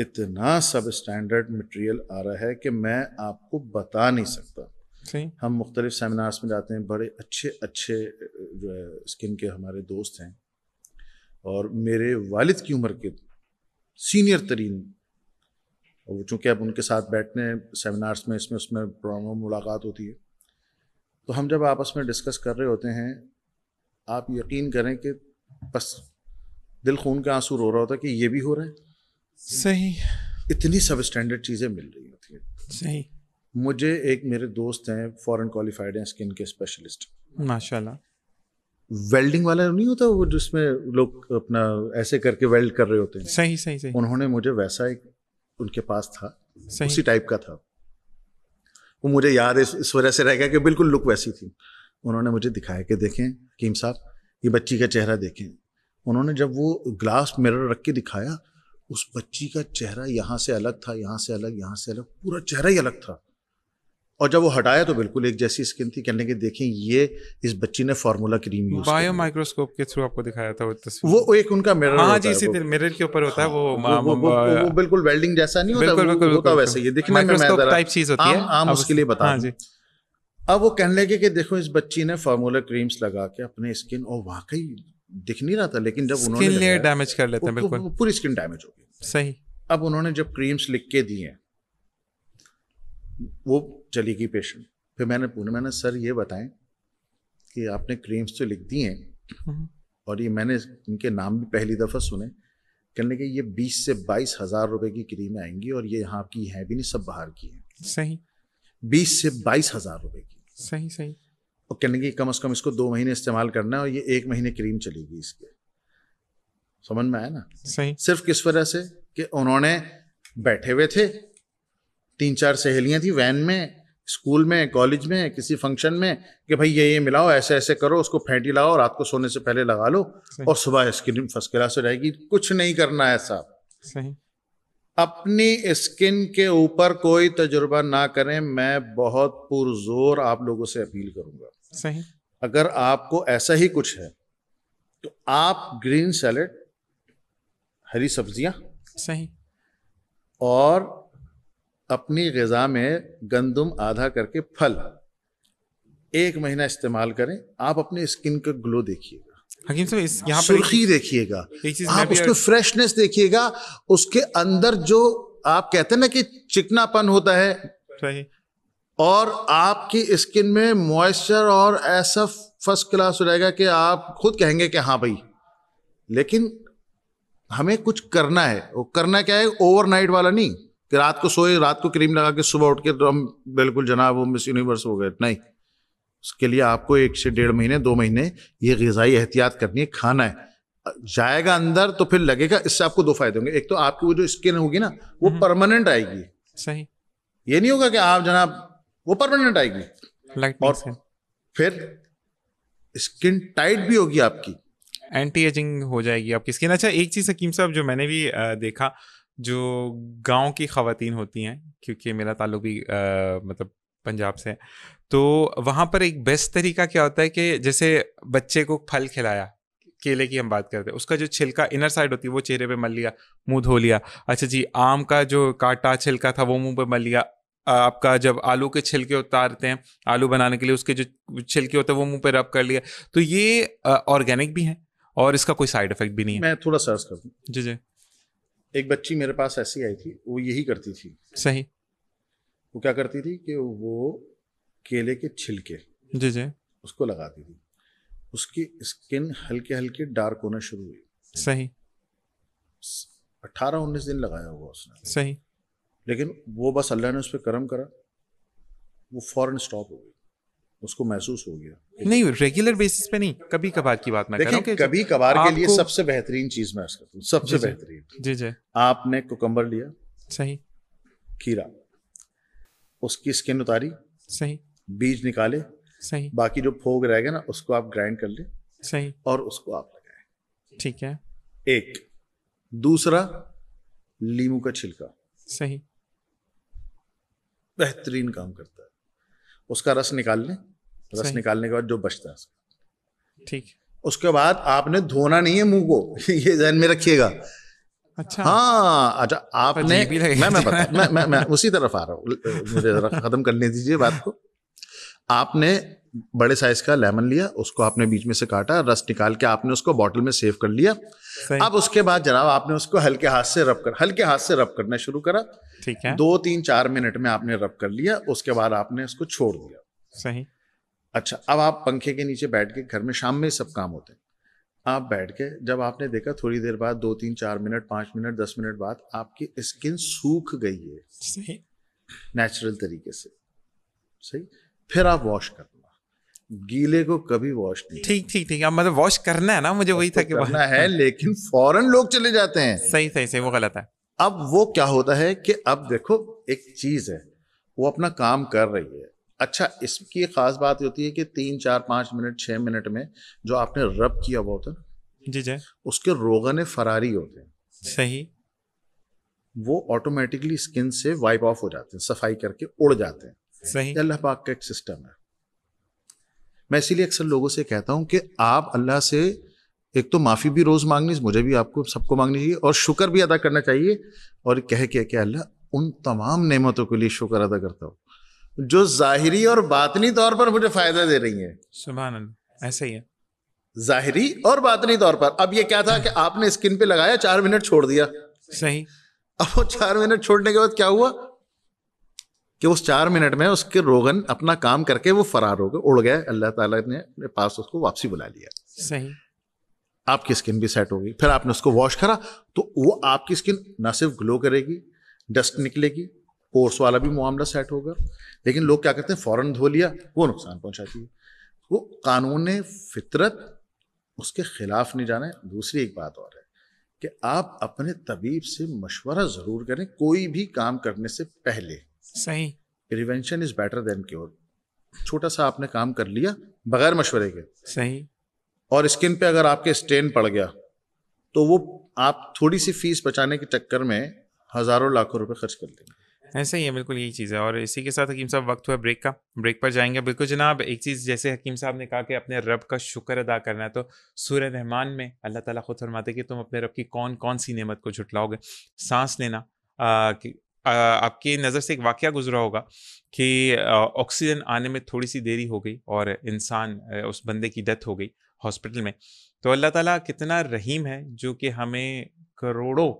इतना सब स्टैंडर्ड मटेरियल आ रहा है कि मैं आपको बता नहीं सकता सही हम मुख्तलिफ सेमिनार्स में जाते हैं बड़े अच्छे अच्छे जो है स्किन के हमारे दोस्त हैं और मेरे वालिद की उम्र के सीनियर तरीन और चूँकि अब उनके साथ बैठने सेमिनार्स में इसमें उसमें प्रोग्राम मुलाकात होती है तो हम जब आपस में डिस्कस कर रहे होते हैं आप यकीन करें कि बस दिल खून के आंसू रो रहा होता है कि ये भी हो रहा है सही इतनी सब स्टैंडर्ड चीज़ें मिल रही होती हैं सही मुझे एक मेरे दोस्त हैं फॉरेन क्वालिफाइड हैं स्किन के स्पेशलिस्ट माशाल्लाह वेल्डिंग वाला नहीं होता वो जिसमें लोग अपना ऐसे करके वेल्ड कर रहे होते हैं सही सही सही उन्होंने मुझे वैसा एक उनके पास था सही उसी टाइप का था वो मुझे याद इस, इस वजह से रह गया कि बिल्कुल लुक वैसी थी उन्होंने मुझे दिखाया कि देखें कीम साहब ये बच्ची का चेहरा देखें उन्होंने जब वो ग्लास मिरर रख के दिखाया उस बच्ची का चेहरा यहां से अलग था यहां से अलग यहां से अलग पूरा चेहरा ही अलग था और जब वो हटाया तो बिल्कुल एक जैसी स्किन थी कहने के देखें ये इस बच्ची ने formula cream use bio microscope के थ्रू आपको दिखाया था वो तस्वीर वो एक उनका मिरर हाँ जी इसी मिरर के ऊपर होता है हाँ, वो वो बिल्कुल वेल्डिंग जैसा नहीं होता बिल्कुल होता तो वैसे ये दिखने में टाइप चीज होती है आम उसके लिए बता हाँ जी अब वो कहने लगे कि देखो इस बच्ची ने फार्मूला क्रीम्स लगा के अपने स्किन और वाकई दिख नहीं रहा था लेकिन जब उन्होंने डैमेज कर लेते हैं बिल्कुल पूरी स्किन डैमेज हो गई सही अब उन्होंने जब क्रीम्स लिख के दिए वो चली गई पेशेंट फिर मैंने पूछा मैंने सर ये बताएं कि आपने क्रीम्स तो लिख दी हैं हम्म। और ये मैंने इनके नाम भी पहली दफ़ा सुने कहने के ये बीस से बाईस हज़ार रुपए की क्रीम आएंगी और ये यहाँ की है भी नहीं सब बाहर की है सही बीस से बाईस हज़ार रुपए की सही सही और कहने की कम से कम इसको दो महीने इस्तेमाल करना है और ये एक महीने क्रीम चलेगी इसके समझ में आया ना सही सिर्फ किस वजह से कि उन्होंने बैठे हुए थे तीन चार सहेलियां थी वैन में स्कूल में कॉलेज में किसी फंक्शन में कि भाई ये ये मिलाओ ऐसे ऐसे करो उसको फेंटी लाओ रात को सोने से पहले लगा लो और सुबह स्किन फर्स्ट क्लास हो जाएगी कुछ नहीं करना है साहब अपनी स्किन के ऊपर कोई तजुर्बा ना करें मैं बहुत पुरजोर आप लोगों से अपील करूंगा सही अगर आपको ऐसा ही कुछ है तो आप ग्रीन सैलेड हरी सब्जियां सही और अपनी गजा में गंदम आधा करके फल एक महीना इस्तेमाल करें आप अपने स्किन का ग्लो देखिएगा हकीम साहब इस यहाँ सुर्खी देखिएगा आप उसको फ्रेशनेस देखिएगा उसके अंदर जो आप कहते हैं ना कि चिकनापन होता है और आपकी स्किन में मॉइस्चर और ऐसा फर्स्ट क्लास हो जाएगा कि आप खुद कहेंगे कि हाँ भाई लेकिन हमें कुछ करना है वो करना क्या है ओवरनाइट वाला नहीं कि रात को सोए रात को क्रीम लगा के सुबह उठ के तो हम बिल्कुल जनाब वो मिस यूनिवर्स हो गए नहीं उसके लिए आपको एक से डेढ़ महीने दो महीने ये गज़ाई एहतियात करनी है खाना है जाएगा अंदर तो फिर लगेगा इससे आपको दो फायदे होंगे एक तो आपकी वो जो स्किन होगी ना वो परमानेंट हम्म। आएगी सही ये नहीं होगा कि आप जनाब वो परमानेंट आएगी और फिर स्किन टाइट भी होगी आपकी एंटी एजिंग हो जाएगी आपकी स्किन अच्छा एक चीज़ हकीम साहब जो मैंने भी आ, देखा जो गांव की खातन होती हैं क्योंकि मेरा ताल्लुक भी आ, मतलब पंजाब से है तो वहां पर एक बेस्ट तरीका क्या होता है कि जैसे बच्चे को फल खिलाया केले की हम बात करते हैं उसका जो छिलका इनर साइड होती है वो चेहरे पे मल लिया मुंह धो लिया अच्छा जी आम का जो काटा छिलका था वो मुंह पे मल लिया आपका जब आलू के छिलके उतारते हैं आलू बनाने के लिए उसके जो छिलके होते हैं वो मुंह पे रब कर लिया तो ये ऑर्गेनिक भी है और इसका कोई साइड इफेक्ट भी नहीं है मैं थोड़ा सर्च कर दूँ जी जी एक बच्ची मेरे पास ऐसी आई थी वो यही करती थी सही वो क्या करती थी कि वो केले के छिलके जी जी उसको लगाती थी उसकी स्किन हल्के हल्के डार्क होना शुरू हुई सही अट्ठारह उन्नीस दिन लगाया हुआ उसने सही लेकिन वो बस अल्लाह ने उस पर करम करा वो फॉरन स्टॉप हो गई उसको महसूस हो गया नहीं रेगुलर बेसिस पे नहीं कभी कभार की बात मैं कर रहा कभी कभार के लिए सबसे बेहतरीन चीज मैं करता सबसे बेहतरीन जी जी आपने कोकम्बर लिया सही खीरा उसकी स्किन उतारी सही बीज निकाले सही बाकी जो फोग रहेगा ना उसको आप ग्राइंड कर ले सही और उसको आप लगाए ठीक है एक दूसरा लीमू का छिलका सही बेहतरीन काम करता है उसका रस निकाल लें रस निकालने के बाद जो बचता है ठीक उसके बाद आपने धोना नहीं है मुंह को [LAUGHS] ये जहन में रखिएगा अच्छा हाँ अच्छा आपने मैं मैं बता मैं, मैं मैं उसी तरफ आ रहा हूँ मुझे जरा खत्म करने दीजिए बात को आपने बड़े साइज का लेमन लिया उसको आपने बीच में से काटा रस निकाल के आपने उसको बॉटल में सेव कर लिया अब उसके बाद जनाब आपने उसको हल्के हाथ से रब कर हल्के हाथ से रब करना शुरू करा ठीक है दो तीन चार मिनट में आपने रब कर लिया उसके बाद आपने उसको छोड़ दिया सही अच्छा अब आप पंखे के नीचे बैठ के घर में शाम में सब काम होते हैं आप बैठ के जब आपने देखा थोड़ी देर बाद दो तीन चार मिनट पांच मिनट दस मिनट बाद आपकी स्किन सूख गई है सही नेचुरल तरीके से सही फिर आप वॉश कर गीले को कभी वॉश नहीं ठीक ठीक ठीक अब मतलब वॉश करना है ना मुझे वही था कि करना है [LAUGHS] लेकिन फॉरन लोग चले जाते हैं सही सही सही वो गलत है अब वो क्या होता है कि अब देखो एक चीज़ है वो अपना काम कर रही है अच्छा इसकी खास बात होती है कि तीन चार पांच मिनट छह मिनट में जो आपने रब किया हुआ होता है जी जी उसके रोगन फरारी होते हैं सही वो ऑटोमेटिकली स्किन से वाइप ऑफ हो जाते हैं सफाई करके उड़ जाते हैं सही अल्लाह पाक का एक सिस्टम है मैं इसीलिए अक्सर लोगों से कहता हूं कि आप अल्लाह से एक तो माफ़ी भी रोज़ मांगनी मुझे भी आपको सबको मांगनी चाहिए और शुक्र भी अदा करना चाहिए और कह के क्या अल्लाह उन तमाम नेमतों के लिए शुक्र अदा करता हूँ जो ज़ाहरी और बातनी तौर पर मुझे फ़ायदा दे रही हैं सुबहान ऐसा ही है ज़ाहरी और बातनी तौर पर अब ये क्या था कि आपने स्किन पे लगाया चार मिनट छोड़ दिया सही अब वो चार मिनट छोड़ने के बाद क्या हुआ कि उस चार मिनट में उसके रोगन अपना काम करके वो फरार हो गए उड़ गए अल्लाह ताला ने पास उसको वापसी बुला लिया सही आपकी स्किन भी सेट होगी फिर आपने उसको वॉश करा तो वो आपकी स्किन ना सिर्फ ग्लो करेगी डस्ट निकलेगी पोर्स वाला भी मामला सेट होगा लेकिन लोग क्या करते हैं फ़ौरन धो लिया वो नुकसान पहुंचाती है वो कानून फितरत उसके ख़िलाफ़ नहीं जाना है दूसरी एक बात और है कि आप अपने तबीब से मशवरा ज़रूर करें कोई भी काम करने से पहले सही prevention is better than cure छोटा सा आपने काम कर लिया बगैर मशवरे के सही और स्किन पे अगर आपके स्टेन पड़ गया तो वो आप थोड़ी सी फीस बचाने के चक्कर में हज़ारों लाखों रुपए खर्च कर देंगे ऐसा ही है बिल्कुल यही चीज़ है और इसी के साथ हकीम साहब वक्त हुआ ब्रेक का ब्रेक पर जाएंगे बिल्कुल जनाब एक चीज़ जैसे हकीम साहब ने कहा कि अपने रब का शुक्र अदा करना है तो सूर्य रहमान में अल्लाह ताला खुद फरमाते हैं कि तुम अपने रब की कौन कौन सी नेमत को झुटलाओगे सांस लेना आ, आपकी नज़र से एक वाक़ गुजरा होगा कि ऑक्सीजन आने में थोड़ी सी देरी हो गई और इंसान उस बंदे की डेथ हो गई हॉस्पिटल में तो अल्लाह ताला कितना रहीम है जो कि हमें करोड़ों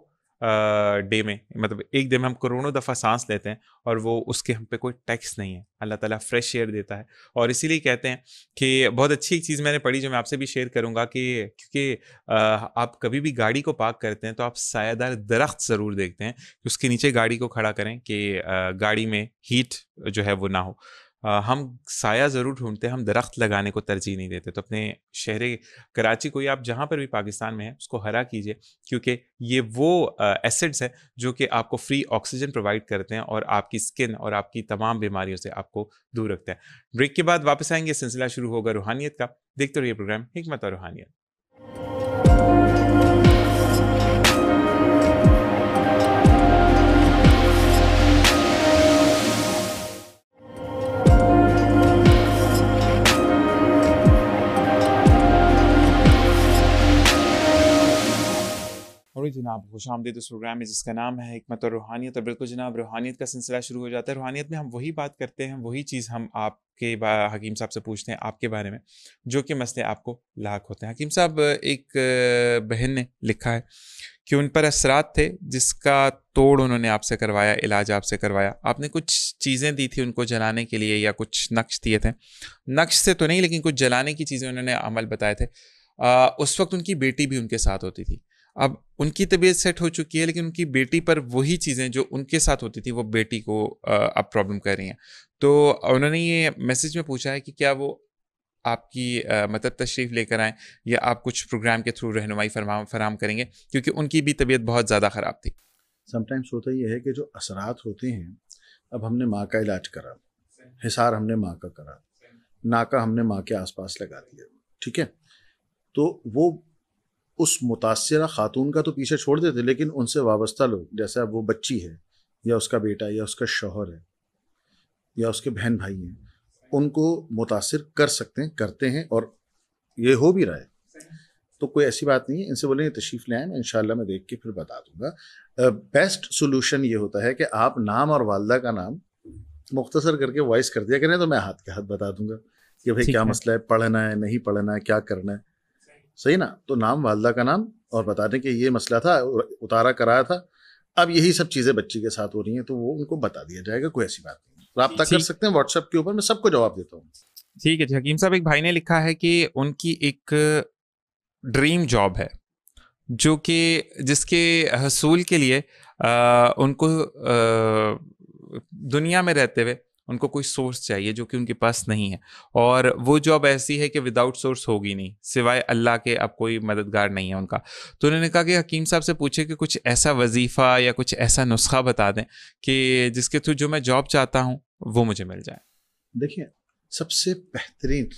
डे में मतलब एक दिन में हम करोड़ों दफ़ा सांस लेते हैं और वो उसके हम पे कोई टैक्स नहीं है अल्लाह ताला फ्रेश एयर देता है और इसीलिए कहते हैं कि बहुत अच्छी एक चीज़ मैंने पढ़ी जो मैं आपसे भी शेयर करूंगा कि क्योंकि आप कभी भी गाड़ी को पार्क करते हैं तो आप सायादार दरख्त ज़रूर देखते हैं कि उसके नीचे गाड़ी को खड़ा करें कि गाड़ी में हीट जो है वो ना हो हम साया ज़रूर ढूंढते हैं हम दरख्त लगाने को तरजीह नहीं देते तो अपने शहर कराची को या आप जहाँ पर भी पाकिस्तान में है उसको हरा कीजिए क्योंकि ये वो एसिड्स हैं जो कि आपको फ्री ऑक्सीजन प्रोवाइड करते हैं और आपकी स्किन और आपकी तमाम बीमारियों से आपको दूर रखते हैं ब्रेक के बाद वापस आएंगे सिलसिला शुरू होगा रूहानियत का देखते रहिए प्रोग्राम हमत और रूहानियत थोड़ी जनाब खुश आमदी उस प्रोग्राम में जिसका नाम है हमत और रूहानियत और बिल्कुल जनाब रूहानियत का सिलसिला शुरू हो जाता है रूहानियत में हम वही बात करते हैं वही चीज़ हम आपके हकीम साहब से पूछते हैं आपके बारे में जो कि मसले आपको लाख होते हैं हकीम साहब एक बहन ने लिखा है कि उन पर असरात थे जिसका तोड़ उन्होंने आपसे करवाया इलाज आपसे करवाया आपने कुछ चीज़ें दी थी उनको जलाने के लिए या कुछ नक्श दिए थे नक्श से तो नहीं लेकिन कुछ जलाने की चीज़ें उन्होंने अमल बताए थे आ, उस वक्त उनकी बेटी भी उनके साथ होती थी अब उनकी तबीयत सेट हो चुकी है लेकिन उनकी बेटी पर वही चीज़ें जो उनके साथ होती थी वो बेटी को अब प्रॉब्लम कर रही हैं तो उन्होंने ये मैसेज में पूछा है कि क्या वो आपकी मतलब तशरीफ़ लेकर आएँ या आप कुछ प्रोग्राम के थ्रू रहनुमाई फरमा फराम करेंगे क्योंकि उनकी भी तबीयत बहुत ज़्यादा ख़राब थी समटाइम्स होता यह है कि जो असरात होते हैं अब हमने माँ का इलाज करा हिसार हमने माँ का करा नाका हमने माँ के आसपास लगा दिया ठीक है तो वो उस मुतासर खातून का तो पीछे छोड़ देते लेकिन उनसे वाबस्ता लोग जैसे अब वो बच्ची है या उसका बेटा या उसका शोहर है या उसके बहन भाई हैं उनको मुतासर कर सकते हैं करते हैं और ये हो भी रहा है तो कोई ऐसी बात नहीं है इनसे बोले तशरीफ़ ले आए मैं इंशाल्लाह मैं देख के फिर बता दूंगा बेस्ट सोल्यूशन ये होता है कि आप नाम और वालदा का नाम मुख्तसर करके वॉइस कर दिया करें तो मैं हाथ के हाथ बता दूंगा कि भाई क्या है। मसला है पढ़ना है नहीं पढ़ना है क्या करना है सही ना तो नाम वालदा का नाम और बता दें कि ये मसला था उतारा कराया था अब यही सब चीज़ें बच्ची के साथ हो रही हैं तो वो उनको बता दिया जाएगा कोई ऐसी बात नहीं रबता कर सकते हैं व्हाट्सएप के ऊपर मैं सबको जवाब देता हूँ ठीक है जी हकीम साहब एक भाई ने लिखा है कि उनकी एक ड्रीम जॉब है जो कि जिसके हसूल के लिए आ, उनको आ, दुनिया में रहते हुए उनको कोई सोर्स चाहिए जो कि उनके पास नहीं है और वो जॉब ऐसी है कि विदाउट सोर्स होगी नहीं सिवाय अल्लाह के अब कोई मददगार नहीं है उनका तो उन्होंने कहा कि हकीम साहब से पूछे कि कुछ ऐसा वजीफ़ा या कुछ ऐसा नुस्खा बता दें कि जिसके थ्रू जो मैं जॉब चाहता हूँ वो मुझे मिल जाए देखिए सबसे बेहतरीन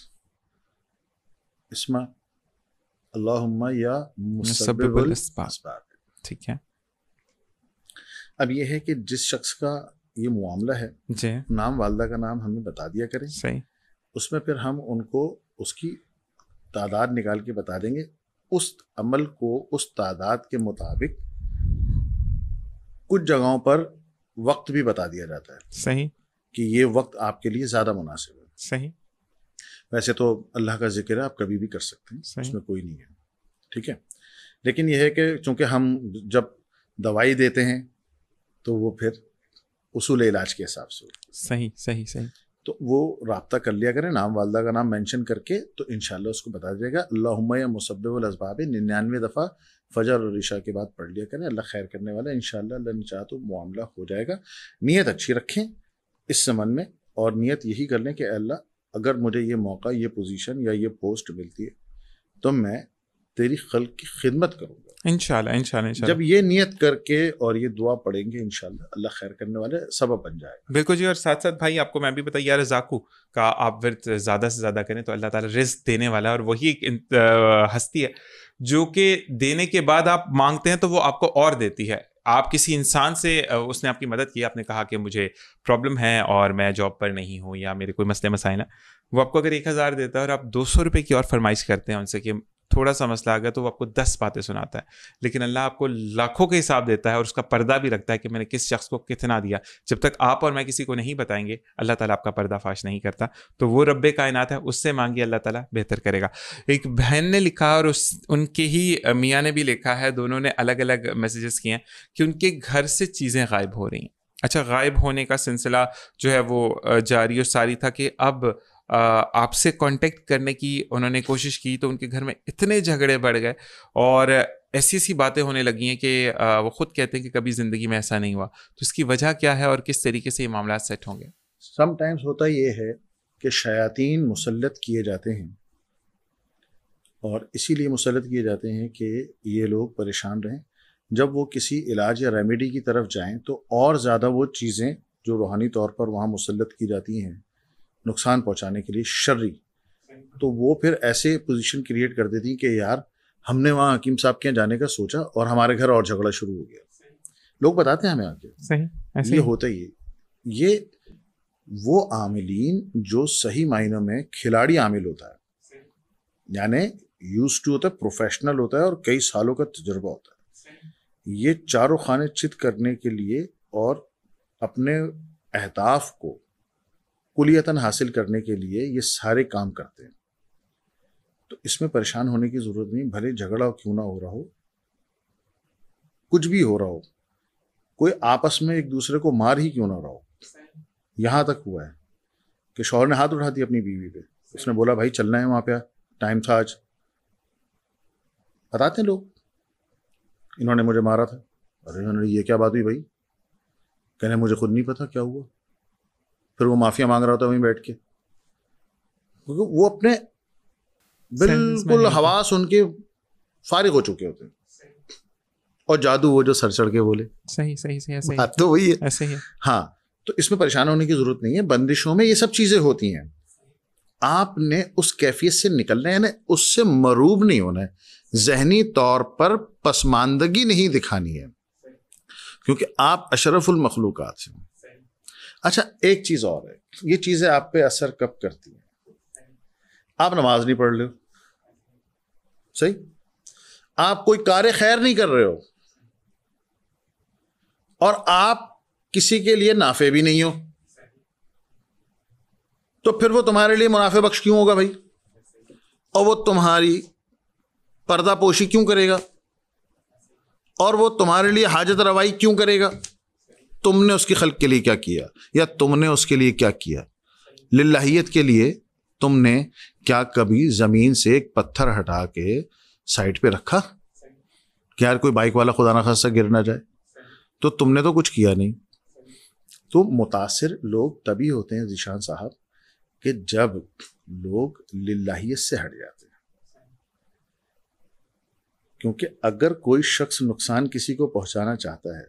ठीक है अब यह है कि जिस शख्स का ये मामला है जी नाम वालदा का नाम हमें बता दिया करें सही उसमें फिर हम उनको उसकी तादाद निकाल के बता देंगे उस अमल को उस तादाद के मुताबिक कुछ जगहों पर वक्त भी बता दिया जाता है सही कि ये वक्त आपके लिए ज़्यादा मुनासिब है सही वैसे तो अल्लाह का जिक्र आप कभी भी कर सकते हैं उसमें कोई नहीं है ठीक है लेकिन यह है कि चूंकि हम जब दवाई देते हैं तो वो फिर उसूल इलाज के हिसाब से सही सही सही तो वो रबता कर लिया करें नाम वालदा का नाम मेंशन करके तो इन उसको बता जाएगा अल्लाहुम्मा या निन्यानवे दफ़ा फजर और रिशा के बाद पढ़ लिया करें अल्लाह खैर करने वाला इन ने चाह तो मामला हो जाएगा नीयत अच्छी रखें इस समन में और नीयत यही कर लें कि अल्लाह अगर मुझे ये मौका ये पोजीशन या ये पोस्ट मिलती है तो मैं तेरी खल की खिदमत करूँ इंशाल्लाह इंशाल्लाह इंशाल्लाह जब ये नियत करके और ये दुआ पढ़ेंगे इंशाल्लाह अल्लाह खैर करने वाले सबब बन जाएगा बिल्कुल जी और साथ साथ भाई आपको मैं भी बताइए यार रजाकू का आप वर्त ज़्यादा से ज़्यादा करें तो अल्लाह ताला रिस्क देने वाला है और वही एक हस्ती है जो कि देने के बाद आप मांगते हैं तो वो आपको और देती है आप किसी इंसान से उसने आपकी मदद की आपने कहा कि मुझे प्रॉब्लम है और मैं जॉब पर नहीं हूँ या मेरे कोई मसले मसाइल है वो आपको अगर एक हज़ार देता है और आप दो सौ रुपये की और फरमाइश करते हैं उनसे कि थोड़ा सा मसला आ गया तो वो आपको दस बातें सुनाता है लेकिन अल्लाह आपको लाखों के हिसाब देता है और उसका पर्दा भी रखता है कि मैंने किस शख्स को कितना दिया जब तक आप और मैं किसी को नहीं बताएंगे अल्लाह ताला आपका पर्दाफाश नहीं करता तो वो रब्बे कायनात है उससे मांगिए अल्लाह ताला बेहतर करेगा एक बहन ने लिखा और उस उनके ही मियाँ ने भी लिखा है दोनों ने अलग अलग मैसेजेस किए हैं कि उनके घर से चीज़ें गायब हो रही हैं अच्छा गायब होने का सिलसिला जो है वो जारी और सारी था कि अब आपसे कांटेक्ट करने की उन्होंने कोशिश की तो उनके घर में इतने झगड़े बढ़ गए और ऐसी ऐसी बातें होने लगी हैं कि वो खुद कहते हैं कि कभी ज़िंदगी में ऐसा नहीं हुआ तो इसकी वजह क्या है और किस तरीके से ये मामला सेट होंगे समटाइम्स होता ये है कि शयातीन मुसलत किए जाते हैं और इसीलिए मुसलत किए जाते हैं कि ये लोग परेशान रहें जब वो किसी इलाज या रेमेडी की तरफ जाएं तो और ज़्यादा वो चीज़ें जो रूहानी तौर पर वहाँ मुसलत की जाती हैं नुकसान पहुंचाने के लिए शर्री तो वो फिर ऐसे पोजीशन क्रिएट कर देती कि यार हमने वहाँ हकीम साहब के यहाँ जाने का सोचा और हमारे घर और झगड़ा शुरू हो गया लोग बताते हैं हमें आके सही ऐसे ये होता ही ये वो आमिलीन जो सही मायनों में खिलाड़ी आमिल होता है यानी यूज टू होता है प्रोफेशनल होता है और कई सालों का तजुर्बा होता है ये चारों खाने चित करने के लिए और अपने अहताफ को कुलियतन हासिल करने के लिए ये सारे काम करते हैं तो इसमें परेशान होने की ज़रूरत नहीं भले झगड़ा क्यों ना हो रहा हो कुछ भी हो रहा हो कोई आपस में एक दूसरे को मार ही क्यों ना रहा हो यहां तक हुआ है कि शोहर ने हाथ उठा दिया अपनी बीवी पे उसने बोला भाई चलना है वहां पे टाइम था आज बताते हैं लोग इन्होंने मुझे मारा था अरे इन्होंने ये क्या बात हुई भाई कहने मुझे खुद नहीं पता क्या हुआ फिर वो माफिया मांग रहा होता वहीं बैठ के क्योंकि वो अपने बिल्कुल हवास उनके फारिग हो चुके होते हैं और जादू वो जो सर चढ़ के बोले सही सही सही ऐसे बात तो वही है ऐसे ही हाँ तो इसमें परेशान होने की जरूरत नहीं है बंदिशों में ये सब चीजें होती हैं आपने उस कैफियत से निकलना है यानी उससे मरूब नहीं होना है जहनी तौर पर पसमानदगी नहीं दिखानी है क्योंकि आप अशरफुल मखलूक हैं अच्छा एक चीज और है ये चीजें आप पे असर कब करती हैं आप नमाज नहीं पढ़ रहे हो सही आप कोई कार्य खैर नहीं कर रहे हो और आप किसी के लिए नाफे भी नहीं हो तो फिर वो तुम्हारे लिए मुनाफे बख्श क्यों होगा भाई और वो तुम्हारी पर्दापोशी क्यों करेगा और वो तुम्हारे लिए हाजत रवाई क्यों करेगा तुमने उसकी खल के लिए क्या किया या तुमने उसके लिए क्या किया लाहीत के लिए तुमने क्या कभी ज़मीन से एक पत्थर हटा के साइड पे रखा कि यार कोई बाइक वाला खुदा ना खासा गिर ना जाए तो तुमने तो कुछ किया नहीं तो मुतासर लोग तभी होते हैं जीशान साहब कि जब लोग लाहीत से हट जाते हैं क्योंकि अगर कोई शख्स नुकसान किसी को पहुंचाना चाहता है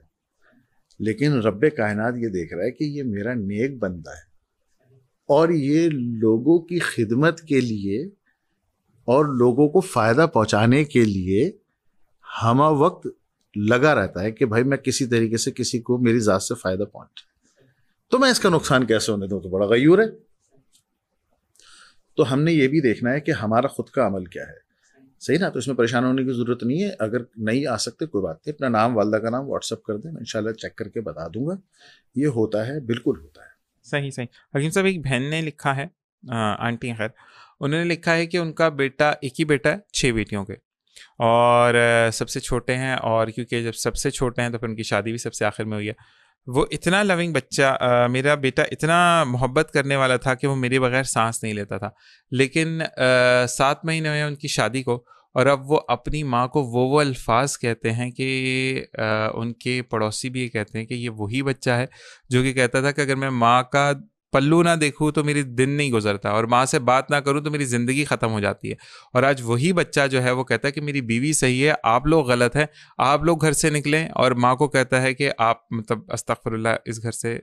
लेकिन रब कायनात ये देख रहा है कि ये मेरा नेक बंदा है और ये लोगों की खिदमत के लिए और लोगों को फ़ायदा पहुंचाने के लिए हम वक्त लगा रहता है कि भाई मैं किसी तरीके से किसी को मेरी ज़ात से फ़ायदा पहुँच तो मैं इसका नुकसान कैसे होने दूँ तो बड़ा गयूर है तो हमने ये भी देखना है कि हमारा खुद का अमल क्या है सही ना तो इसमें परेशान होने की ज़रूरत नहीं है अगर नहीं आ सकते कोई बात नहीं अपना नाम वालदा का नाम व्हाट्सअप कर दें इंशाल्लाह चेक करके बता दूंगा ये होता है बिल्कुल होता है सही सही हकीम साहब एक बहन ने लिखा है आंटी खैर उन्होंने लिखा है कि उनका बेटा एक ही बेटा है छः बेटियों के और सबसे छोटे हैं और क्योंकि जब सबसे छोटे हैं तो फिर उनकी शादी भी सबसे आखिर में हुई है वो इतना लविंग बच्चा आ, मेरा बेटा इतना मोहब्बत करने वाला था कि वो मेरे बगैर सांस नहीं लेता था लेकिन सात महीने हुए उनकी शादी को और अब वो अपनी माँ को वो वो अल्फाज कहते हैं कि आ, उनके पड़ोसी भी ये कहते हैं कि ये वही बच्चा है जो कि कहता था कि अगर मैं माँ का पल्लू ना देखूँ तो मेरी दिन नहीं गुजरता और माँ से बात ना करूँ तो मेरी ज़िंदगी ख़त्म हो जाती है और आज वही बच्चा जो है वो कहता है कि मेरी बीवी सही है आप लोग गलत हैं आप लोग घर से निकलें और माँ को कहता है कि आप मतलब अस्तफ़रल्ला इस घर से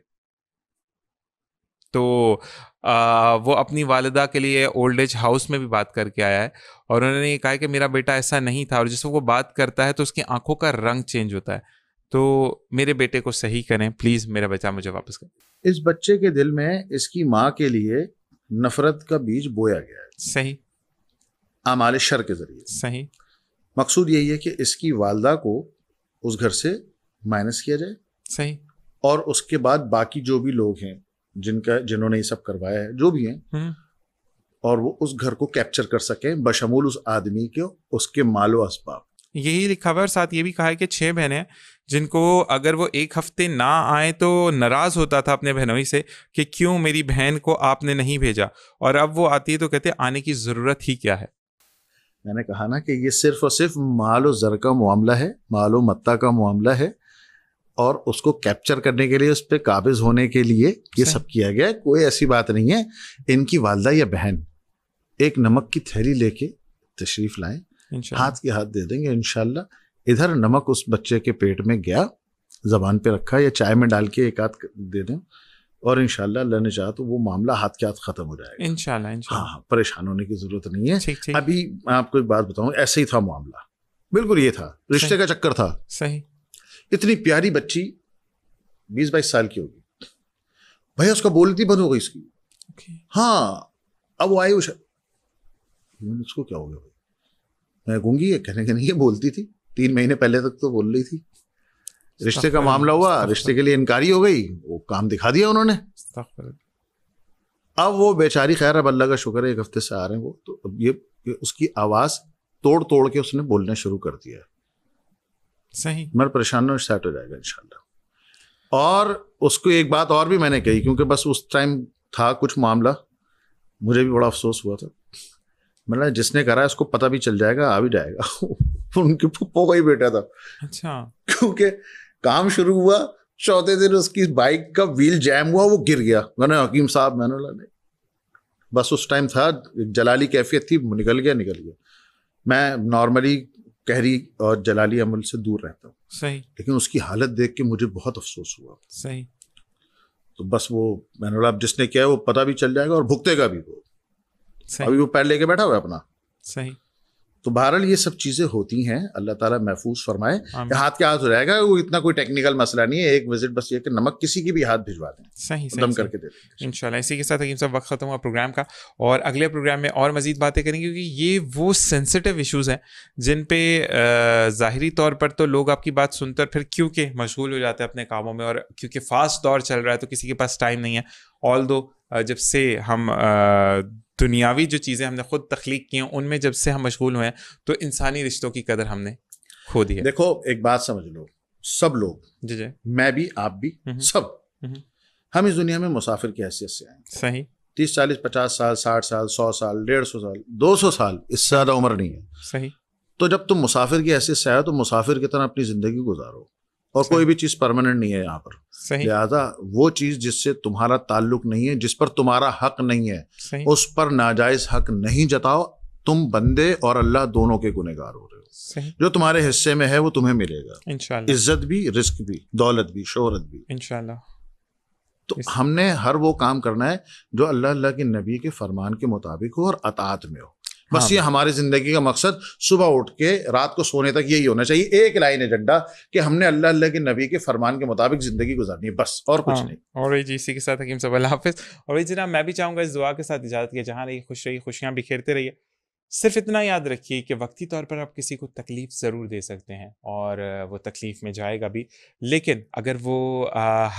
तो आ, वो अपनी वालदा के लिए ओल्ड एज हाउस में भी बात करके आया है और उन्होंने ये कहा कि मेरा बेटा ऐसा नहीं था और जिससे वो बात करता है तो उसकी आंखों का रंग चेंज होता है तो मेरे बेटे को सही करें प्लीज मेरा बच्चा मुझे वापस कर इस बच्चे के दिल में इसकी माँ के लिए नफरत का बीज बोया गया है सही आमाल शर के जरिए सही मकसूद यही है कि इसकी वालदा को उस घर से माइनस किया जाए सही और उसके बाद बाकी जो भी लोग हैं जिनका जिन्होंने ये सब करवाया है जो भी हैं हम्म। और वो उस घर को कैप्चर कर सकें बशमूल उस आदमी के उसके मालो इसबाब यही लिखा हुआ है और साथ ये भी कहा है कि छः बहनें जिनको अगर वो एक हफ्ते ना आए तो नाराज़ होता था अपने बहनोई से कि क्यों मेरी बहन को आपने नहीं भेजा और अब वो आती है तो कहते आने की ज़रूरत ही क्या है मैंने कहा ना कि ये सिर्फ और सिर्फ माल और ज़र का मामला है माल और मत्ता का मामला है और उसको कैप्चर करने के लिए उस पर काबिज होने के लिए ये सब किया गया है कोई ऐसी बात नहीं है इनकी वालदा या बहन एक नमक की थैली लेके तशरीफ़ लाएं हाथ के हाथ दे देंगे इनशाला इधर नमक उस बच्चे के पेट में गया जबान पे रखा या चाय में डाल के एक हाथ दे दें और इन अल्लाह ने तो वो मामला हाथ के हाथ खत्म हो जाएगा इन हाँ हाँ परेशान होने की जरूरत नहीं है ठीक, ठीक। अभी मैं आपको एक बात बताऊँ ऐसे ही था मामला बिल्कुल ये था रिश्ते का चक्कर था सही इतनी प्यारी बच्ची बीस बाईस साल की होगी भैया उसका बोलती बंद हो गई इसकी हाँ अब वो आई उसे उसको क्या हो गया मैं कहूंगी ये कहने के नहीं ये बोलती थी तीन महीने पहले तक तो बोल रही थी रिश्ते का मामला हुआ रिश्ते के लिए इनकारी हो गई वो काम दिखा दिया उन्होंने अब वो बेचारी खैर अब अल्लाह का शुक्र है एक हफ्ते से आ रहे हैं वो तो अब ये, ये उसकी आवाज़ तोड़ तोड़ के उसने बोलना शुरू कर दिया सही मैं परेशान सेट हो जाएगा इनशाला और उसको एक बात और भी मैंने कही क्योंकि बस उस टाइम था कुछ मामला मुझे भी बड़ा अफसोस हुआ था मतलब जिसने करा उसको पता भी चल जाएगा आ भी जाएगा [LAUGHS] उनके पप्पो का ही बेटा था अच्छा क्योंकि काम शुरू हुआ चौथे दिन उसकी बाइक का व्हील जैम हुआ वो गिर गया मैंने हकीम साहब मैंने बोला नहीं बस उस टाइम था जलाली कैफियत थी निकल गया निकल गया मैं नॉर्मली कहरी और जलाली अमल से दूर रहता हूँ सही लेकिन उसकी हालत देख के मुझे बहुत अफसोस हुआ सही तो बस वो मैंने बोला जिसने किया है वो पता भी चल जाएगा और भुगतेगा भी वो अभी वो पैर लेके बैठा हुआ है अपना सही तो बहरहाल ये सब चीज़ें होती हैं अल्लाह ताला महफूज फरमाए हाथ के हाथ हो जाएगा वो इतना कोई टेक्निकल मसला नहीं है एक विजिट बस ये कि नमक किसी की भी हाथ भिजवा दें सही दम सही, करके दे इंशाल्लाह इसी के साथ सब वक्त ख़त्म हुआ प्रोग्राम का और अगले प्रोग्राम में और मज़ीद बातें करेंगे क्योंकि ये वो सेंसिटिव इशूज़ हैं जिन पे ज़ाहरी तौर पर तो लोग आपकी बात सुनकर फिर क्योंकि मशगूल हो जाते हैं अपने कामों में और क्योंकि फास्ट दौर चल रहा है तो किसी के पास टाइम नहीं है ऑल दो जब से हम दुनियावी जो चीज़ें हमने खुद तख्लीक की हैं उनमें जब से हम मशगूल हुए हैं तो इंसानी रिश्तों की कदर हमने खो दी है देखो एक बात समझ लो सब लोग जी जी मैं भी आप भी हम्म, हम्म। सब हम्म, हम इस दुनिया में मुसाफिर की हैसियत से आए सही तीस चालीस पचास साल साठ साल सौ साल डेढ़ सौ साल दो सौ साल इससे ज़्यादा उम्र नहीं है सही तो जब तुम मुसाफिर की हैसियत से आए तो मुसाफिर की तरह अपनी ज़िंदगी गुजारो और कोई भी चीज परमानेंट नहीं है यहाँ पर लिहाजा वो चीज जिससे तुम्हारा ताल्लुक नहीं है जिस पर तुम्हारा हक नहीं है उस पर नाजायज हक नहीं जताओ तुम बंदे और अल्लाह दोनों के गुनेगार हो रहे हो जो तुम्हारे हिस्से में है वो तुम्हें मिलेगा इज्जत भी रिस्क भी दौलत भी शोहरत भी इनशाला तो हमने हर वो काम करना है जो अल्लाह अल्लाह के नबी के फरमान के मुताबिक हो और अतात में हो बस हाँ ये हमारी जिंदगी का मकसद सुबह उठ के रात को सोने तक यही होना चाहिए एक लाइन एजेंडा कि हमने अल्लाह अल्लाह के नबी के फरमान के मुताबिक जिंदगी गुजारनी है बस और कुछ हाँ। नहीं और जी इसी के साथ हकीम साहब हाफिज और जनाब मैं भी चाहूँगा इस दुआ के साथ इजाजत की जहाँ रही खुश रही खुशियाँ बिखेरते रहिए सिर्फ इतना याद रखिए कि वक्ती तौर पर आप किसी को तकलीफ़ ज़रूर दे सकते हैं और वो तकलीफ़ में जाएगा भी लेकिन अगर वो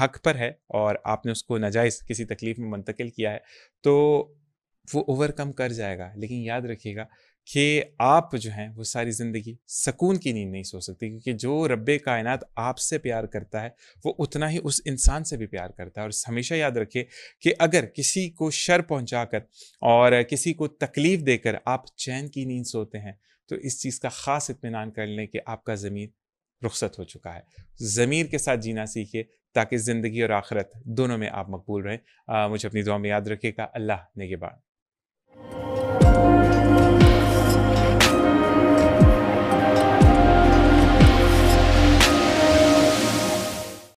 हक पर है और आपने उसको नाजायज़ किसी तकलीफ़ में मुंतकिल किया है तो वो ओवरकम कर जाएगा लेकिन याद रखिएगा कि आप जो हैं वो सारी ज़िंदगी सकून की नींद नहीं सो सकती क्योंकि जो रब कायनात आपसे प्यार करता है वो उतना ही उस इंसान से भी प्यार करता है और हमेशा याद रखिए कि अगर किसी को शर पहुंचा कर और किसी को तकलीफ़ देकर आप चैन की नींद सोते हैं तो इस चीज़ का ख़ास इतमान कर लें कि आपका ज़मीर रुख्सत हो चुका है ज़मीर के साथ जीना सीखिए ताकि ज़िंदगी और आखरत दोनों में आप मकबूल रहें मुझे अपनी दुआ में याद रखिएगा अल्लाह नेगेबान you.